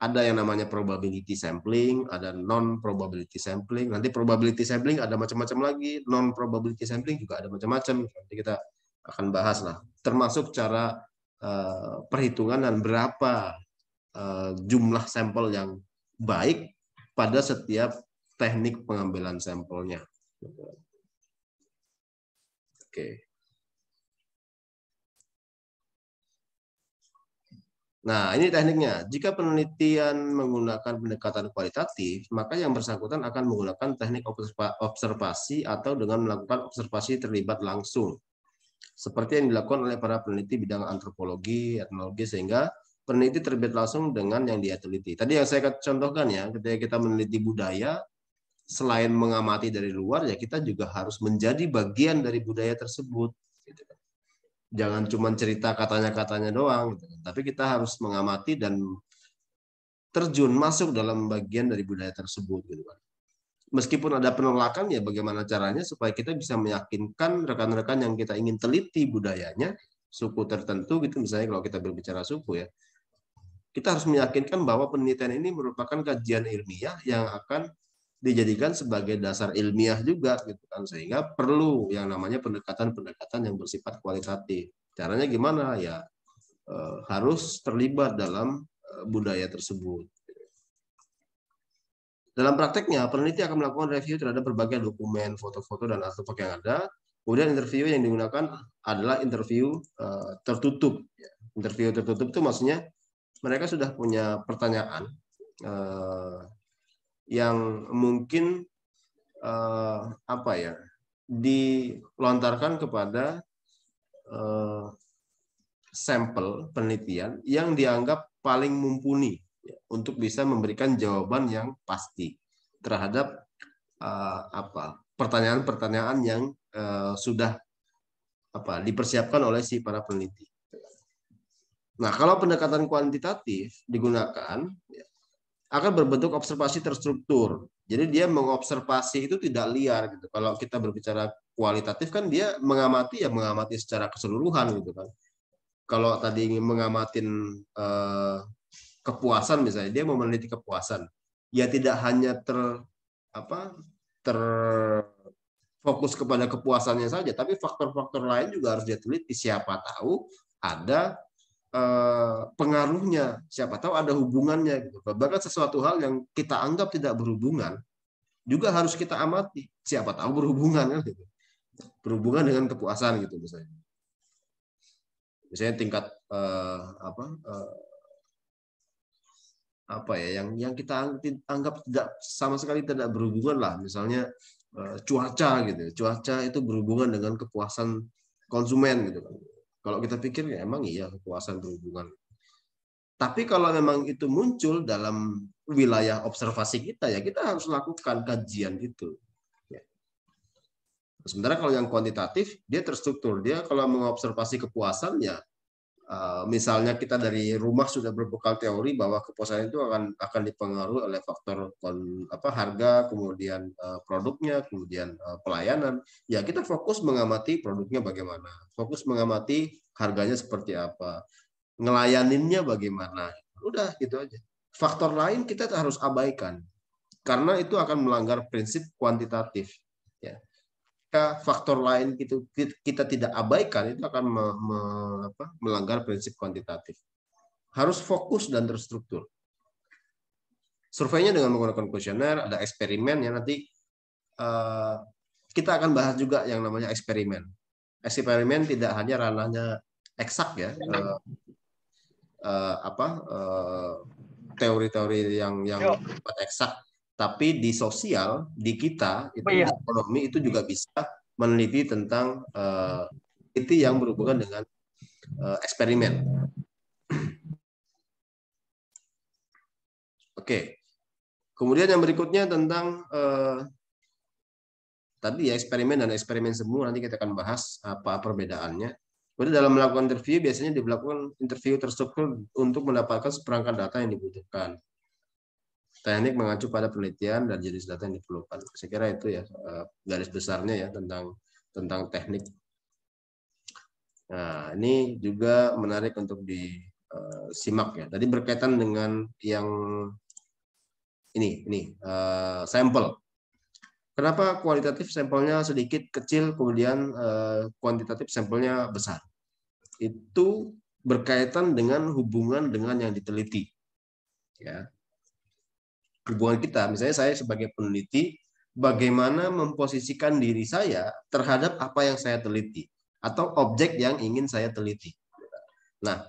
ada yang namanya probability sampling, ada non probability sampling. Nanti probability sampling ada macam-macam lagi, non probability sampling juga ada macam-macam. Nanti kita akan bahas lah. Termasuk cara uh, perhitungan dan berapa uh, jumlah sampel yang baik pada setiap teknik pengambilan sampelnya. Oke. Okay. Nah, ini tekniknya. Jika penelitian menggunakan pendekatan kualitatif, maka yang bersangkutan akan menggunakan teknik observasi atau dengan melakukan observasi terlibat langsung. Seperti yang dilakukan oleh para peneliti bidang antropologi, etnologi, sehingga peneliti terlibat langsung dengan yang dia teliti. Tadi yang saya contohkan ya, ketika kita meneliti budaya, selain mengamati dari luar, ya kita juga harus menjadi bagian dari budaya tersebut. Gitu kan jangan cuma cerita katanya-katanya doang gitu kan. tapi kita harus mengamati dan terjun masuk dalam bagian dari budaya tersebut gitu kan meskipun ada penolakan ya bagaimana caranya supaya kita bisa meyakinkan rekan-rekan yang kita ingin teliti budayanya suku tertentu gitu misalnya kalau kita berbicara suku ya kita harus meyakinkan bahwa penelitian ini merupakan kajian ilmiah yang akan dijadikan sebagai dasar ilmiah juga gitu kan sehingga perlu yang namanya pendekatan-pendekatan yang bersifat kualitatif caranya gimana ya e, harus terlibat dalam eh, budaya tersebut dalam prakteknya peneliti akan melakukan review terhadap berbagai dokumen foto-foto dan artefak yang ada kemudian interview yang digunakan adalah interview eh, tertutup interview tertutup itu maksudnya mereka sudah punya pertanyaan yang mungkin uh, apa ya dilontarkan kepada uh, sampel penelitian yang dianggap paling mumpuni ya, untuk bisa memberikan jawaban yang pasti terhadap uh, apa pertanyaan-pertanyaan yang uh, sudah apa dipersiapkan oleh si para peneliti. Nah, kalau pendekatan kuantitatif digunakan, ya, akan berbentuk observasi terstruktur. Jadi dia mengobservasi itu tidak liar gitu. Kalau kita berbicara kualitatif kan dia mengamati ya mengamati secara keseluruhan gitu kan. Kalau tadi ingin mengamatin eh, kepuasan misalnya dia mau meneliti kepuasan. Ya tidak hanya ter apa terfokus kepada kepuasannya saja, tapi faktor-faktor lain juga harus dia teliti. Siapa tahu ada Eh, pengaruhnya, siapa tahu ada hubungannya. Gitu. Bahkan sesuatu hal yang kita anggap tidak berhubungan juga harus kita amati. Siapa tahu berhubungan kan gitu. Berhubungan dengan kepuasan gitu misalnya. Misalnya tingkat uh, apa uh, apa ya yang yang kita anggap tidak sama sekali tidak berhubungan lah misalnya cuaca gitu cuaca itu berhubungan dengan kepuasan konsumen gitu kan kalau kita pikir ya emang iya kekuasaan berhubungan. Tapi kalau memang itu muncul dalam wilayah observasi kita ya kita harus lakukan kajian itu. Ya. Sementara kalau yang kuantitatif dia terstruktur dia kalau mengobservasi kepuasannya. Eh, misalnya kita dari rumah sudah berbekal teori bahwa kepuasan itu akan akan dipengaruhi oleh faktor kon, apa harga kemudian eh, produknya kemudian eh, pelayanan ya kita fokus mengamati produknya bagaimana fokus mengamati harganya seperti apa ngelayaninnya bagaimana udah gitu aja faktor lain kita harus abaikan karena itu akan melanggar prinsip kuantitatif ya jika faktor lain gitu kita tidak abaikan itu akan me, me, apa, melanggar prinsip kuantitatif. Harus fokus dan terstruktur. Surveinya dengan menggunakan kuesioner, ada eksperimen ya nanti uh, kita akan bahas juga yang namanya eksperimen. Eksperimen tidak hanya ranahnya eksak ya, uh, uh, apa teori-teori yang yang iya. eksak tapi di sosial, di kita, itu oh, iya. ekonomi itu juga bisa meneliti tentang uh, eh, itu yang berhubungan dengan uh, eksperimen. *clears throat* Oke. Okay. Kemudian yang berikutnya tentang uh, tadi ya eksperimen dan eksperimen semua nanti kita akan bahas apa perbedaannya. Kemudian dalam melakukan interview biasanya dilakukan interview terstruktur untuk mendapatkan seperangkat data yang dibutuhkan teknik mengacu pada penelitian dan jenis data yang diperlukan. Saya kira itu ya eh, garis besarnya ya tentang tentang teknik. Nah, ini juga menarik untuk disimak eh, ya. Tadi berkaitan dengan yang ini ini eh, sampel. Kenapa kualitatif sampelnya sedikit kecil kemudian kuantitatif sampelnya besar? Itu berkaitan dengan hubungan dengan yang diteliti. Ya, hubungan kita. Misalnya saya sebagai peneliti, bagaimana memposisikan diri saya terhadap apa yang saya teliti atau objek yang ingin saya teliti. Nah,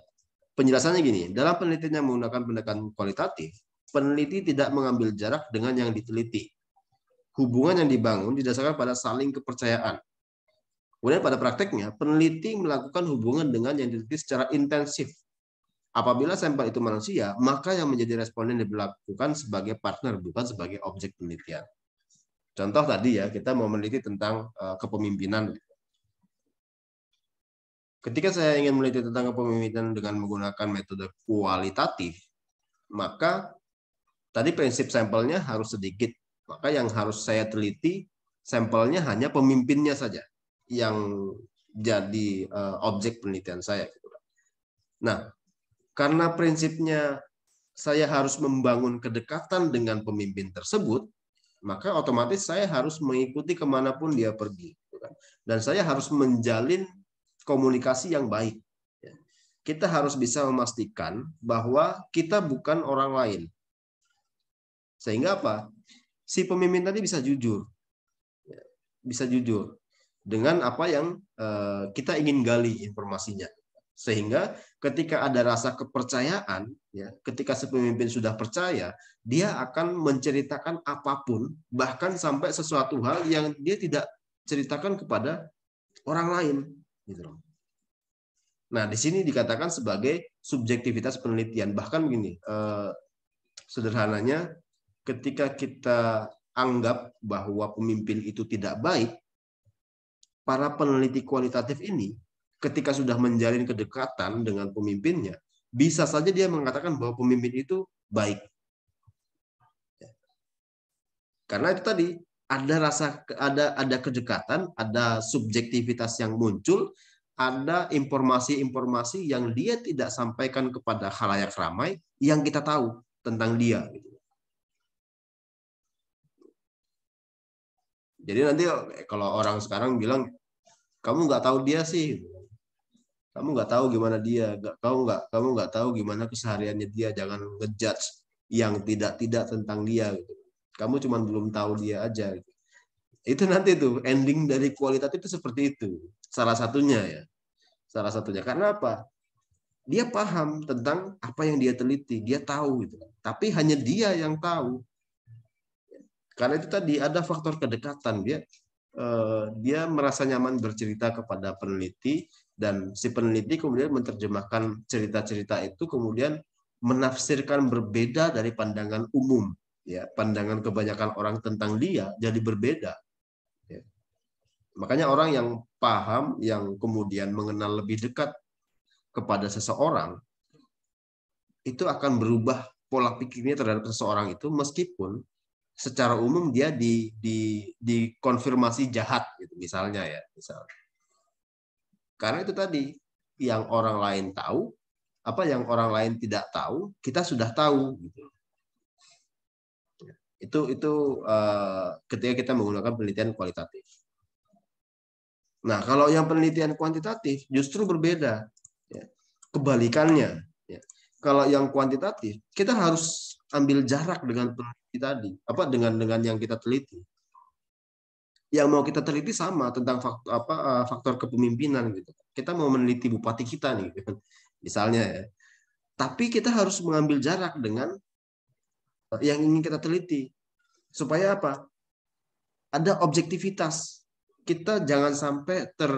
penjelasannya gini, dalam penelitian yang menggunakan pendekatan kualitatif, peneliti tidak mengambil jarak dengan yang diteliti. Hubungan yang dibangun didasarkan pada saling kepercayaan. Kemudian pada prakteknya, peneliti melakukan hubungan dengan yang diteliti secara intensif Apabila sampel itu manusia, maka yang menjadi responden diberlakukan sebagai partner, bukan sebagai objek penelitian. Contoh tadi ya, kita mau meneliti tentang eh, kepemimpinan. Ketika saya ingin meneliti tentang kepemimpinan dengan menggunakan metode kualitatif, maka tadi prinsip sampelnya harus sedikit. Maka yang harus saya teliti sampelnya hanya pemimpinnya saja yang jadi eh, objek penelitian saya. Gitu. Nah, karena prinsipnya saya harus membangun kedekatan dengan pemimpin tersebut, maka otomatis saya harus mengikuti kemanapun dia pergi. Gitu kan. Dan saya harus menjalin komunikasi yang baik. Ya. Kita harus bisa memastikan bahwa kita bukan orang lain. Sehingga apa? Si pemimpin tadi bisa jujur. Ya, bisa jujur dengan apa yang eh, kita ingin gali informasinya. Sehingga ketika ada rasa kepercayaan, ya, ketika sepemimpin sudah percaya, dia akan menceritakan apapun, bahkan sampai sesuatu hal yang dia tidak ceritakan kepada orang lain. Gitu loh. Nah, di sini dikatakan sebagai subjektivitas penelitian. Bahkan begini, eh, sederhananya, ketika kita anggap bahwa pemimpin itu tidak baik, para peneliti kualitatif ini ketika sudah menjalin kedekatan dengan pemimpinnya, bisa saja dia mengatakan bahwa pemimpin itu baik. Ya. Karena itu tadi ada rasa ada ada kedekatan, ada subjektivitas yang muncul, ada informasi-informasi yang dia tidak sampaikan kepada halayak ramai yang kita tahu tentang dia. Gitu. Jadi nanti eh, kalau orang sekarang bilang kamu nggak tahu dia sih, gitu kamu nggak tahu gimana dia nggak kamu nggak kamu nggak tahu gimana kesehariannya dia jangan ngejudge yang tidak tidak tentang dia gitu. kamu cuma belum tahu dia aja gitu. itu nanti tuh ending dari kualitatif itu seperti itu salah satunya ya salah satunya karena apa dia paham tentang apa yang dia teliti dia tahu gitu tapi hanya dia yang tahu karena itu tadi ada faktor kedekatan dia eh, dia merasa nyaman bercerita kepada peneliti dan si peneliti kemudian menerjemahkan cerita-cerita itu kemudian menafsirkan berbeda dari pandangan umum ya pandangan kebanyakan orang tentang dia jadi berbeda ya. makanya orang yang paham yang kemudian mengenal lebih dekat kepada seseorang itu akan berubah pola pikirnya terhadap seseorang itu meskipun secara umum dia di di dikonfirmasi jahat gitu misalnya ya misalnya karena itu tadi yang orang lain tahu, apa yang orang lain tidak tahu, kita sudah tahu. Gitu. Itu itu eh, ketika kita menggunakan penelitian kualitatif. Nah, kalau yang penelitian kuantitatif justru berbeda. Ya. Kebalikannya, ya. kalau yang kuantitatif kita harus ambil jarak dengan peneliti tadi, apa dengan dengan yang kita teliti yang mau kita teliti sama tentang faktor, apa, eh, faktor kepemimpinan gitu. Kita mau meneliti bupati kita nih, gitu. Kan, misalnya ya. Tapi kita harus mengambil jarak dengan eh, yang ingin kita teliti supaya apa? Ada objektivitas. Kita jangan sampai ter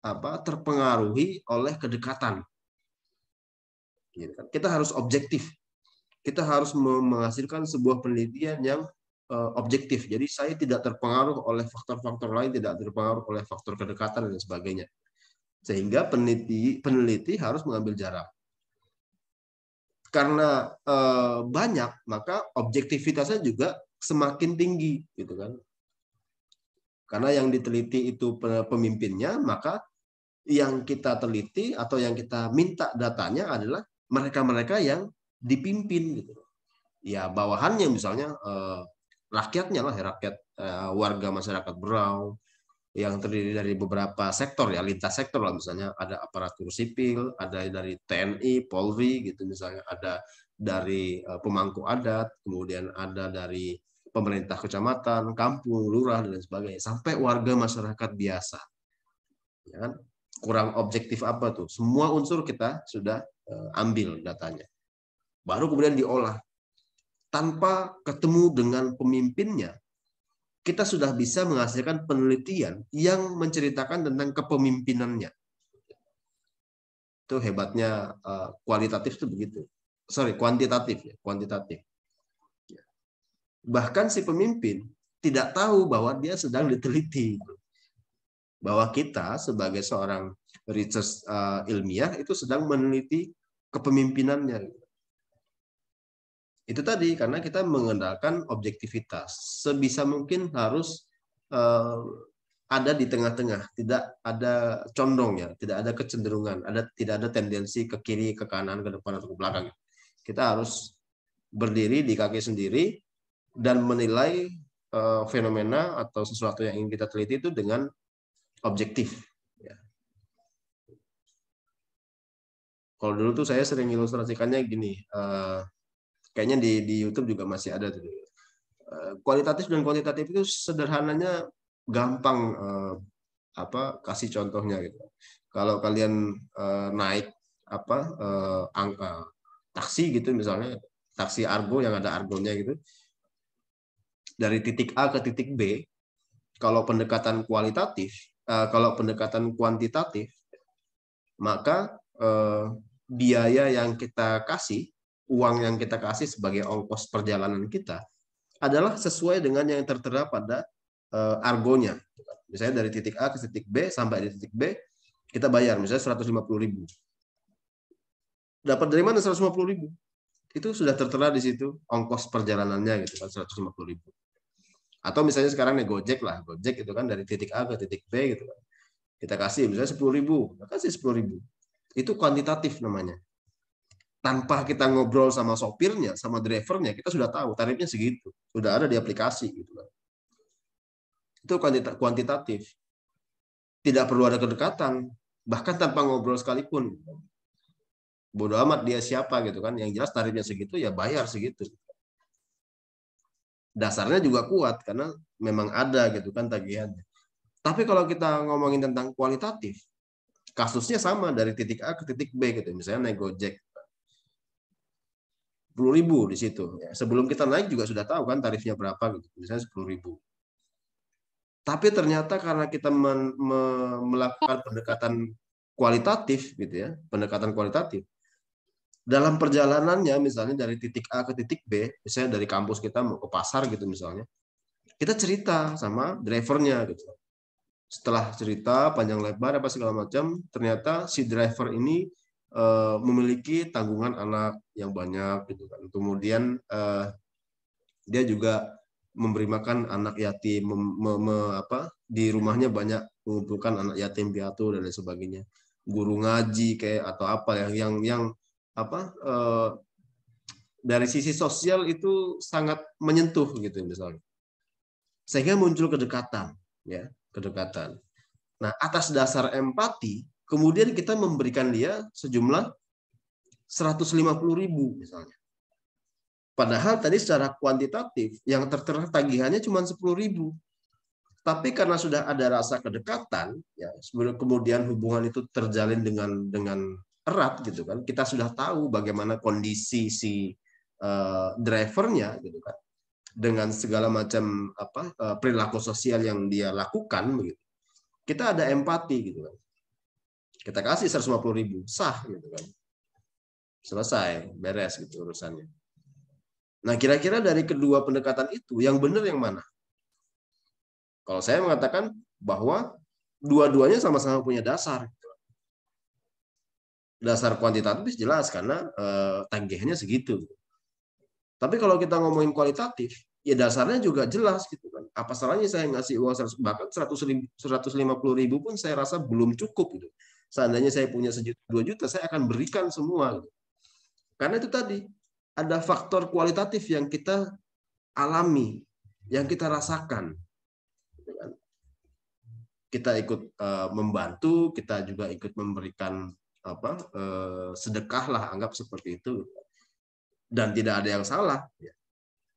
apa terpengaruhi oleh kedekatan. Gitu kan. Kita harus objektif. Kita harus menghasilkan sebuah penelitian yang Eh, objektif. Jadi saya tidak terpengaruh oleh faktor-faktor lain, tidak terpengaruh oleh faktor kedekatan dan sebagainya. Sehingga peneliti peneliti harus mengambil jarak. Karena eh, banyak, maka objektivitasnya juga semakin tinggi, gitu kan? Karena yang diteliti itu pemimpinnya, maka yang kita teliti atau yang kita minta datanya adalah mereka-mereka yang dipimpin gitu. Ya bawahannya misalnya eh, rakyatnya lah, ya, rakyat uh, warga masyarakat brown yang terdiri dari beberapa sektor ya, lintas sektor lah misalnya ada aparatur sipil, ada dari TNI, Polri gitu misalnya, ada dari eh, pemangku adat, kemudian ada dari pemerintah kecamatan, kampung, lurah dan sebagainya sampai warga masyarakat biasa. Ya kan? Kurang objektif apa tuh? Semua unsur kita sudah eh, ambil datanya. Baru kemudian diolah tanpa ketemu dengan pemimpinnya, kita sudah bisa menghasilkan penelitian yang menceritakan tentang kepemimpinannya. Itu hebatnya eh, kualitatif itu begitu. Sorry, kuantitatif ya, kuantitatif. Ya. Bahkan si pemimpin tidak tahu bahwa dia sedang diteliti. Bahwa kita sebagai seorang research eh, ilmiah itu sedang meneliti kepemimpinannya itu tadi karena kita mengendalikan objektivitas. Sebisa mungkin harus uh, ada di tengah-tengah, tidak ada condong ya, tidak ada kecenderungan, ada tidak ada tendensi ke kiri, ke kanan, ke depan atau ke belakang. Kita harus berdiri di kaki sendiri dan menilai uh, fenomena atau sesuatu yang ingin kita teliti itu dengan objektif. Ya. Kalau dulu tuh saya sering ilustrasikannya gini, uh, kayaknya di di YouTube juga masih ada tuh. Eh, kualitatif dan kuantitatif itu sederhananya gampang eh, apa kasih contohnya gitu. Kalau kalian eh, naik apa eh, angka eh, taksi gitu misalnya taksi argo yang ada argonya gitu dari titik A ke titik B kalau pendekatan kualitatif eh, kalau pendekatan kuantitatif maka biaya yang kita kasih uang yang kita kasih sebagai ongkos perjalanan kita adalah sesuai dengan yang tertera pada eh, argonya. Misalnya dari titik A ke titik B sampai di titik B kita bayar misalnya 150.000. Dapat dari mana 150.000? Itu sudah tertera di situ ongkos perjalanannya gitu kan 150.000. Atau misalnya sekarang nih Gojek lah, Gojek itu kan dari titik A ke titik B gitu kan. Kita kasih misalnya 10.000 kasih 10.000 Itu kuantitatif namanya tanpa kita ngobrol sama sopirnya, sama drivernya, kita sudah tahu tarifnya segitu, sudah ada di aplikasi gitu kan. Itu kuantitatif. Tidak perlu ada kedekatan, bahkan tanpa ngobrol sekalipun. Bodoh amat dia siapa gitu kan, yang jelas tarifnya segitu ya bayar segitu. Dasarnya juga kuat karena memang ada gitu kan tagihannya. Tapi kalau kita ngomongin tentang kualitatif, kasusnya sama dari titik A ke titik B gitu. Misalnya naik Gojek sepuluh ribu di situ. Ya, sebelum kita naik juga sudah tahu kan tarifnya berapa gitu, misalnya sepuluh ribu. Tapi ternyata karena kita men, me, melakukan pendekatan kualitatif gitu ya, pendekatan kualitatif. Dalam perjalanannya misalnya dari titik A ke titik B, misalnya dari kampus kita mau ke pasar gitu misalnya, kita cerita sama drivernya gitu. Setelah cerita panjang lebar apa segala macam, ternyata si driver ini Eh, memiliki tanggungan anak yang banyak gitu kan. Kemudian uh, dia juga memberi makan anak yatim, mem, me, me, apa di rumahnya banyak mengumpulkan anak yatim piatu dan lain sebagainya. Guru ngaji kayak atau apa ya yang yang apa uh, dari sisi sosial itu sangat menyentuh gitu misalnya. Sehingga muncul kedekatan ya, kedekatan. Nah, atas dasar empati Kemudian kita memberikan dia sejumlah 150 ribu misalnya. Padahal tadi secara kuantitatif yang tertera tagihannya cuma 10.000. Tapi karena sudah ada rasa kedekatan, ya kemudian hubungan itu terjalin dengan dengan erat gitu kan. Kita sudah tahu bagaimana kondisi si uh, drivernya gitu kan. Dengan segala macam apa eh, perilaku sosial yang dia lakukan begitu. Kita ada empati gitu kan kita kasih 150 ribu sah gitu kan selesai beres gitu urusannya nah kira-kira dari kedua pendekatan itu yang benar yang mana kalau saya mengatakan bahwa dua-duanya sama-sama punya dasar dasar kuantitatif jelas karena eh, tanggihnya segitu tapi kalau kita ngomongin kualitatif ya dasarnya juga jelas gitu kan apa salahnya saya ngasih uang bahkan seratus lima puluh ribu pun saya rasa belum cukup gitu Seandainya saya punya sejuta, dua juta, saya akan berikan semua. Karena itu tadi, ada faktor kualitatif yang kita alami, yang kita rasakan. Kita ikut eh, membantu, kita juga ikut memberikan apa eh, sedekah lah, anggap seperti itu. Dan tidak ada yang salah.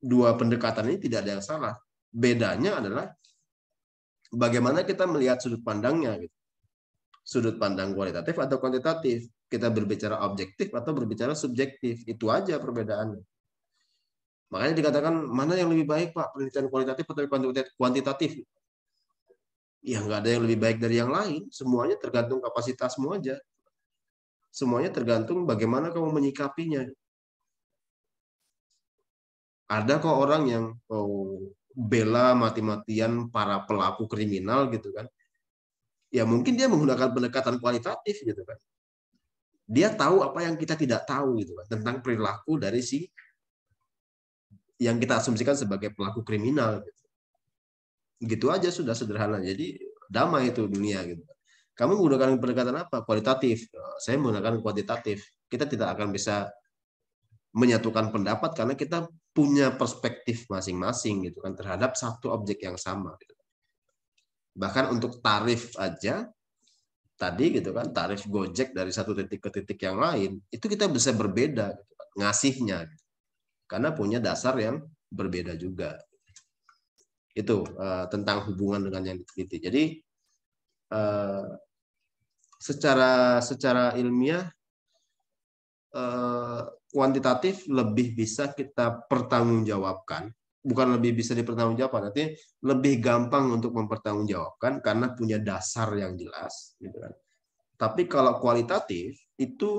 Dua pendekatan ini tidak ada yang salah. Bedanya adalah bagaimana kita melihat sudut pandangnya. Gitu sudut pandang kualitatif atau kuantitatif. Kita berbicara objektif atau berbicara subjektif. Itu aja perbedaannya. Makanya dikatakan mana yang lebih baik Pak, penelitian kualitatif atau kuantitatif? Ya nggak ada yang lebih baik dari yang lain. Semuanya tergantung kapasitasmu aja. Semuanya tergantung bagaimana kamu menyikapinya. Ada kok orang yang oh, bela mati-matian para pelaku kriminal gitu kan ya mungkin dia menggunakan pendekatan kualitatif gitu kan. Dia tahu apa yang kita tidak tahu gitu kan tentang perilaku dari si yang kita asumsikan sebagai pelaku kriminal gitu. Gitu aja sudah sederhana. Jadi damai itu dunia gitu. Kamu menggunakan pendekatan apa? Kualitatif. Eh, saya menggunakan kualitatif. Kita tidak akan bisa menyatukan pendapat karena kita punya perspektif masing-masing gitu kan terhadap satu objek yang sama. Gitu Bahkan untuk tarif aja tadi gitu kan tarif Gojek dari satu titik ke titik yang lain itu kita bisa berbeda gitu kan, ngasihnya gitu. karena punya dasar yang berbeda juga itu uh, tentang hubungan dengan yang diteliti jadi uh, secara secara ilmiah eh, kuantitatif lebih bisa kita pertanggungjawabkan bukan lebih bisa dipertanggungjawabkan, artinya lebih gampang untuk mempertanggungjawabkan karena punya dasar yang jelas, gitu kan. Tapi kalau kualitatif itu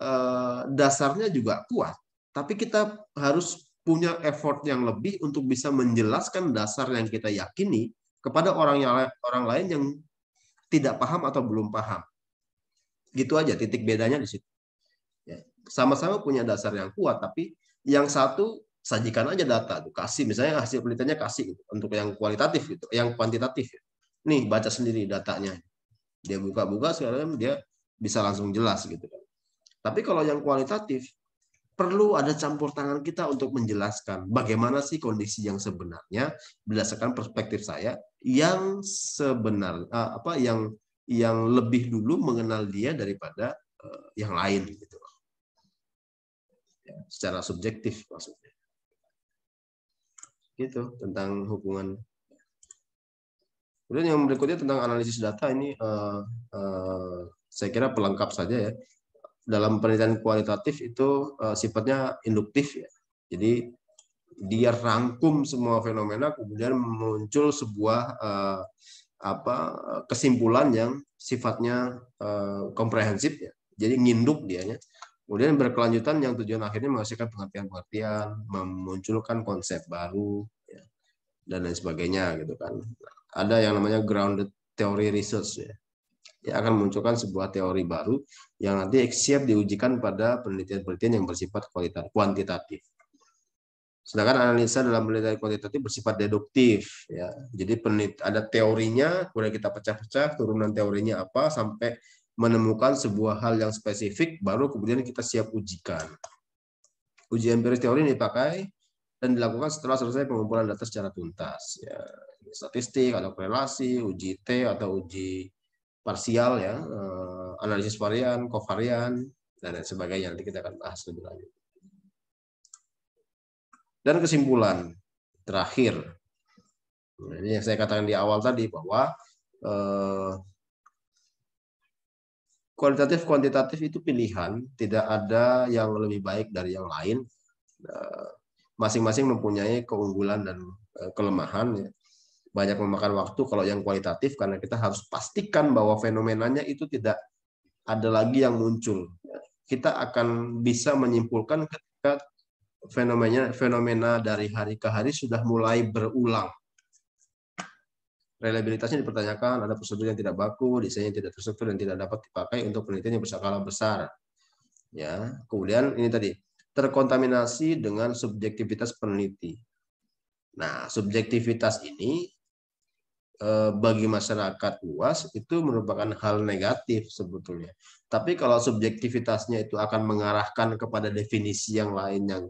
eh, dasarnya juga kuat, tapi kita harus punya effort yang lebih untuk bisa menjelaskan dasar yang kita yakini kepada orang yang orang lain yang tidak paham atau belum paham. Gitu aja titik bedanya di situ. Ya, sama-sama punya dasar yang kuat, tapi yang satu sajikan aja data tuh kasih misalnya hasil penelitiannya kasih gitu, untuk yang kualitatif gitu yang kuantitatif ya. nih baca sendiri datanya dia buka-buka sekarang dia bisa langsung jelas gitu kan tapi kalau yang kualitatif perlu ada campur tangan kita untuk menjelaskan bagaimana sih kondisi yang sebenarnya berdasarkan perspektif saya yang sebenar eh, apa yang yang lebih dulu mengenal dia daripada eh, yang lain gitu ya, secara subjektif maksudnya itu tentang hubungan. Kemudian yang berikutnya tentang analisis data ini uh, uh, saya kira pelengkap saja ya. Dalam penelitian kualitatif itu uh, sifatnya induktif ya. Jadi dia rangkum semua fenomena kemudian muncul sebuah uh, apa kesimpulan yang sifatnya uh, komprehensif ya. Jadi nginduk dia dianya Kemudian berkelanjutan yang tujuan akhirnya menghasilkan pengertian-pengertian, memunculkan konsep baru, ya, dan lain sebagainya gitu kan. Ada yang namanya grounded theory research ya. Dia akan munculkan sebuah teori baru yang nanti siap diujikan pada penelitian-penelitian yang bersifat kualitas kuantitatif. Sedangkan analisa dalam penelitian kuantitatif bersifat deduktif ya. Jadi penelit ada teorinya, kemudian kita pecah-pecah turunan teorinya apa sampai menemukan sebuah hal yang spesifik, baru kemudian kita siap ujikan. Uji empiris teori ini dipakai dan dilakukan setelah selesai pengumpulan data secara tuntas. Ya, statistik atau korelasi, uji T atau uji parsial ya, eh, analisis varian, kovarian dan lain sebagainya nanti kita akan bahas lebih lanjut. Dan kesimpulan terakhir. Nah, ini yang saya katakan di awal tadi bahwa eh, kualitatif kuantitatif itu pilihan, tidak ada yang lebih baik dari yang lain. Eh, masing-masing mempunyai keunggulan dan eh, kelemahan. Ya. Banyak memakan waktu kalau yang kualitatif karena kita harus pastikan bahwa fenomenanya itu tidak ada lagi yang muncul. Ya. Kita akan bisa menyimpulkan ketika fenomena fenomena dari hari ke hari sudah mulai berulang reliabilitasnya dipertanyakan, ada prosedur yang tidak baku, desainnya yang tidak terstruktur dan tidak dapat dipakai untuk penelitian yang berskala besar. Ya, kemudian ini tadi terkontaminasi dengan subjektivitas peneliti. Nah, subjektivitas ini eh, bagi masyarakat luas itu merupakan hal negatif sebetulnya. Tapi kalau subjektivitasnya itu akan mengarahkan kepada definisi yang lain yang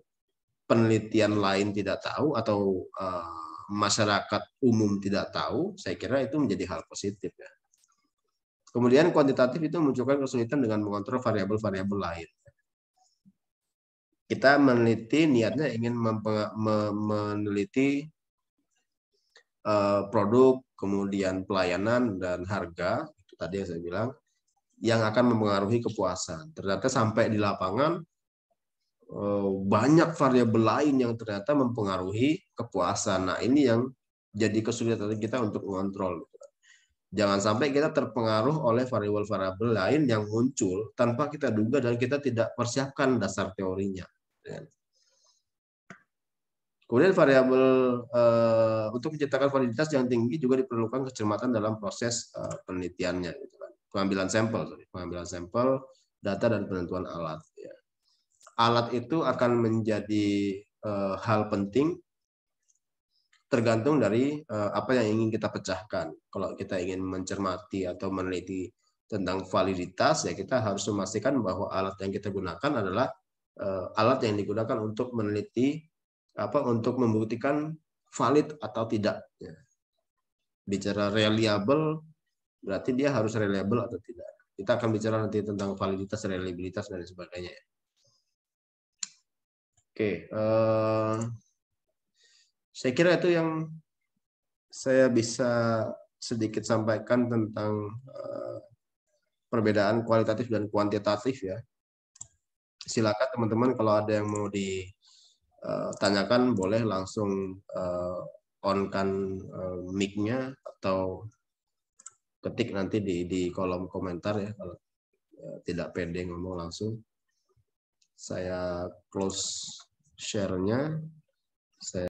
penelitian lain tidak tahu atau eh, masyarakat umum tidak tahu, saya kira itu menjadi hal positif ya. Kemudian kuantitatif itu munculkan kesulitan dengan mengontrol variabel-variabel lain. Kita meneliti niatnya ingin meneliti eh, produk, kemudian pelayanan dan harga, itu tadi yang saya bilang, yang akan mempengaruhi kepuasan. Ternyata sampai di lapangan Eh, banyak variabel lain yang ternyata mempengaruhi kepuasan. Nah, ini yang jadi kesulitan kita untuk mengontrol. Jangan sampai kita terpengaruh oleh variabel-variabel lain yang muncul tanpa kita duga dan kita tidak persiapkan dasar teorinya. Kemudian variabel eh, untuk menciptakan validitas yang tinggi juga diperlukan kecermatan dalam proses eh, penelitiannya, gitu kan. pengambilan sampel, sorry. pengambilan sampel, data dan penentuan alat. Ya alat itu akan menjadi uh, hal penting tergantung dari uh, apa yang ingin kita pecahkan. Kalau kita ingin mencermati atau meneliti tentang validitas, ya kita harus memastikan bahwa alat yang kita gunakan adalah uh, alat yang digunakan untuk meneliti apa untuk membuktikan valid atau tidak. Ya. Bicara reliable berarti dia harus reliable atau tidak. Kita akan bicara nanti tentang validitas, reliabilitas dan sebagainya. Ya. Oke, uh, saya kira itu yang saya bisa sedikit sampaikan tentang uh, perbedaan kualitatif dan kuantitatif ya. Silakan teman-teman kalau ada yang mau ditanyakan eh, boleh langsung uh, onkan uh, mic-nya atau ketik nanti di di kolom komentar ya kalau tidak pede ngomong langsung saya close share-nya. Saya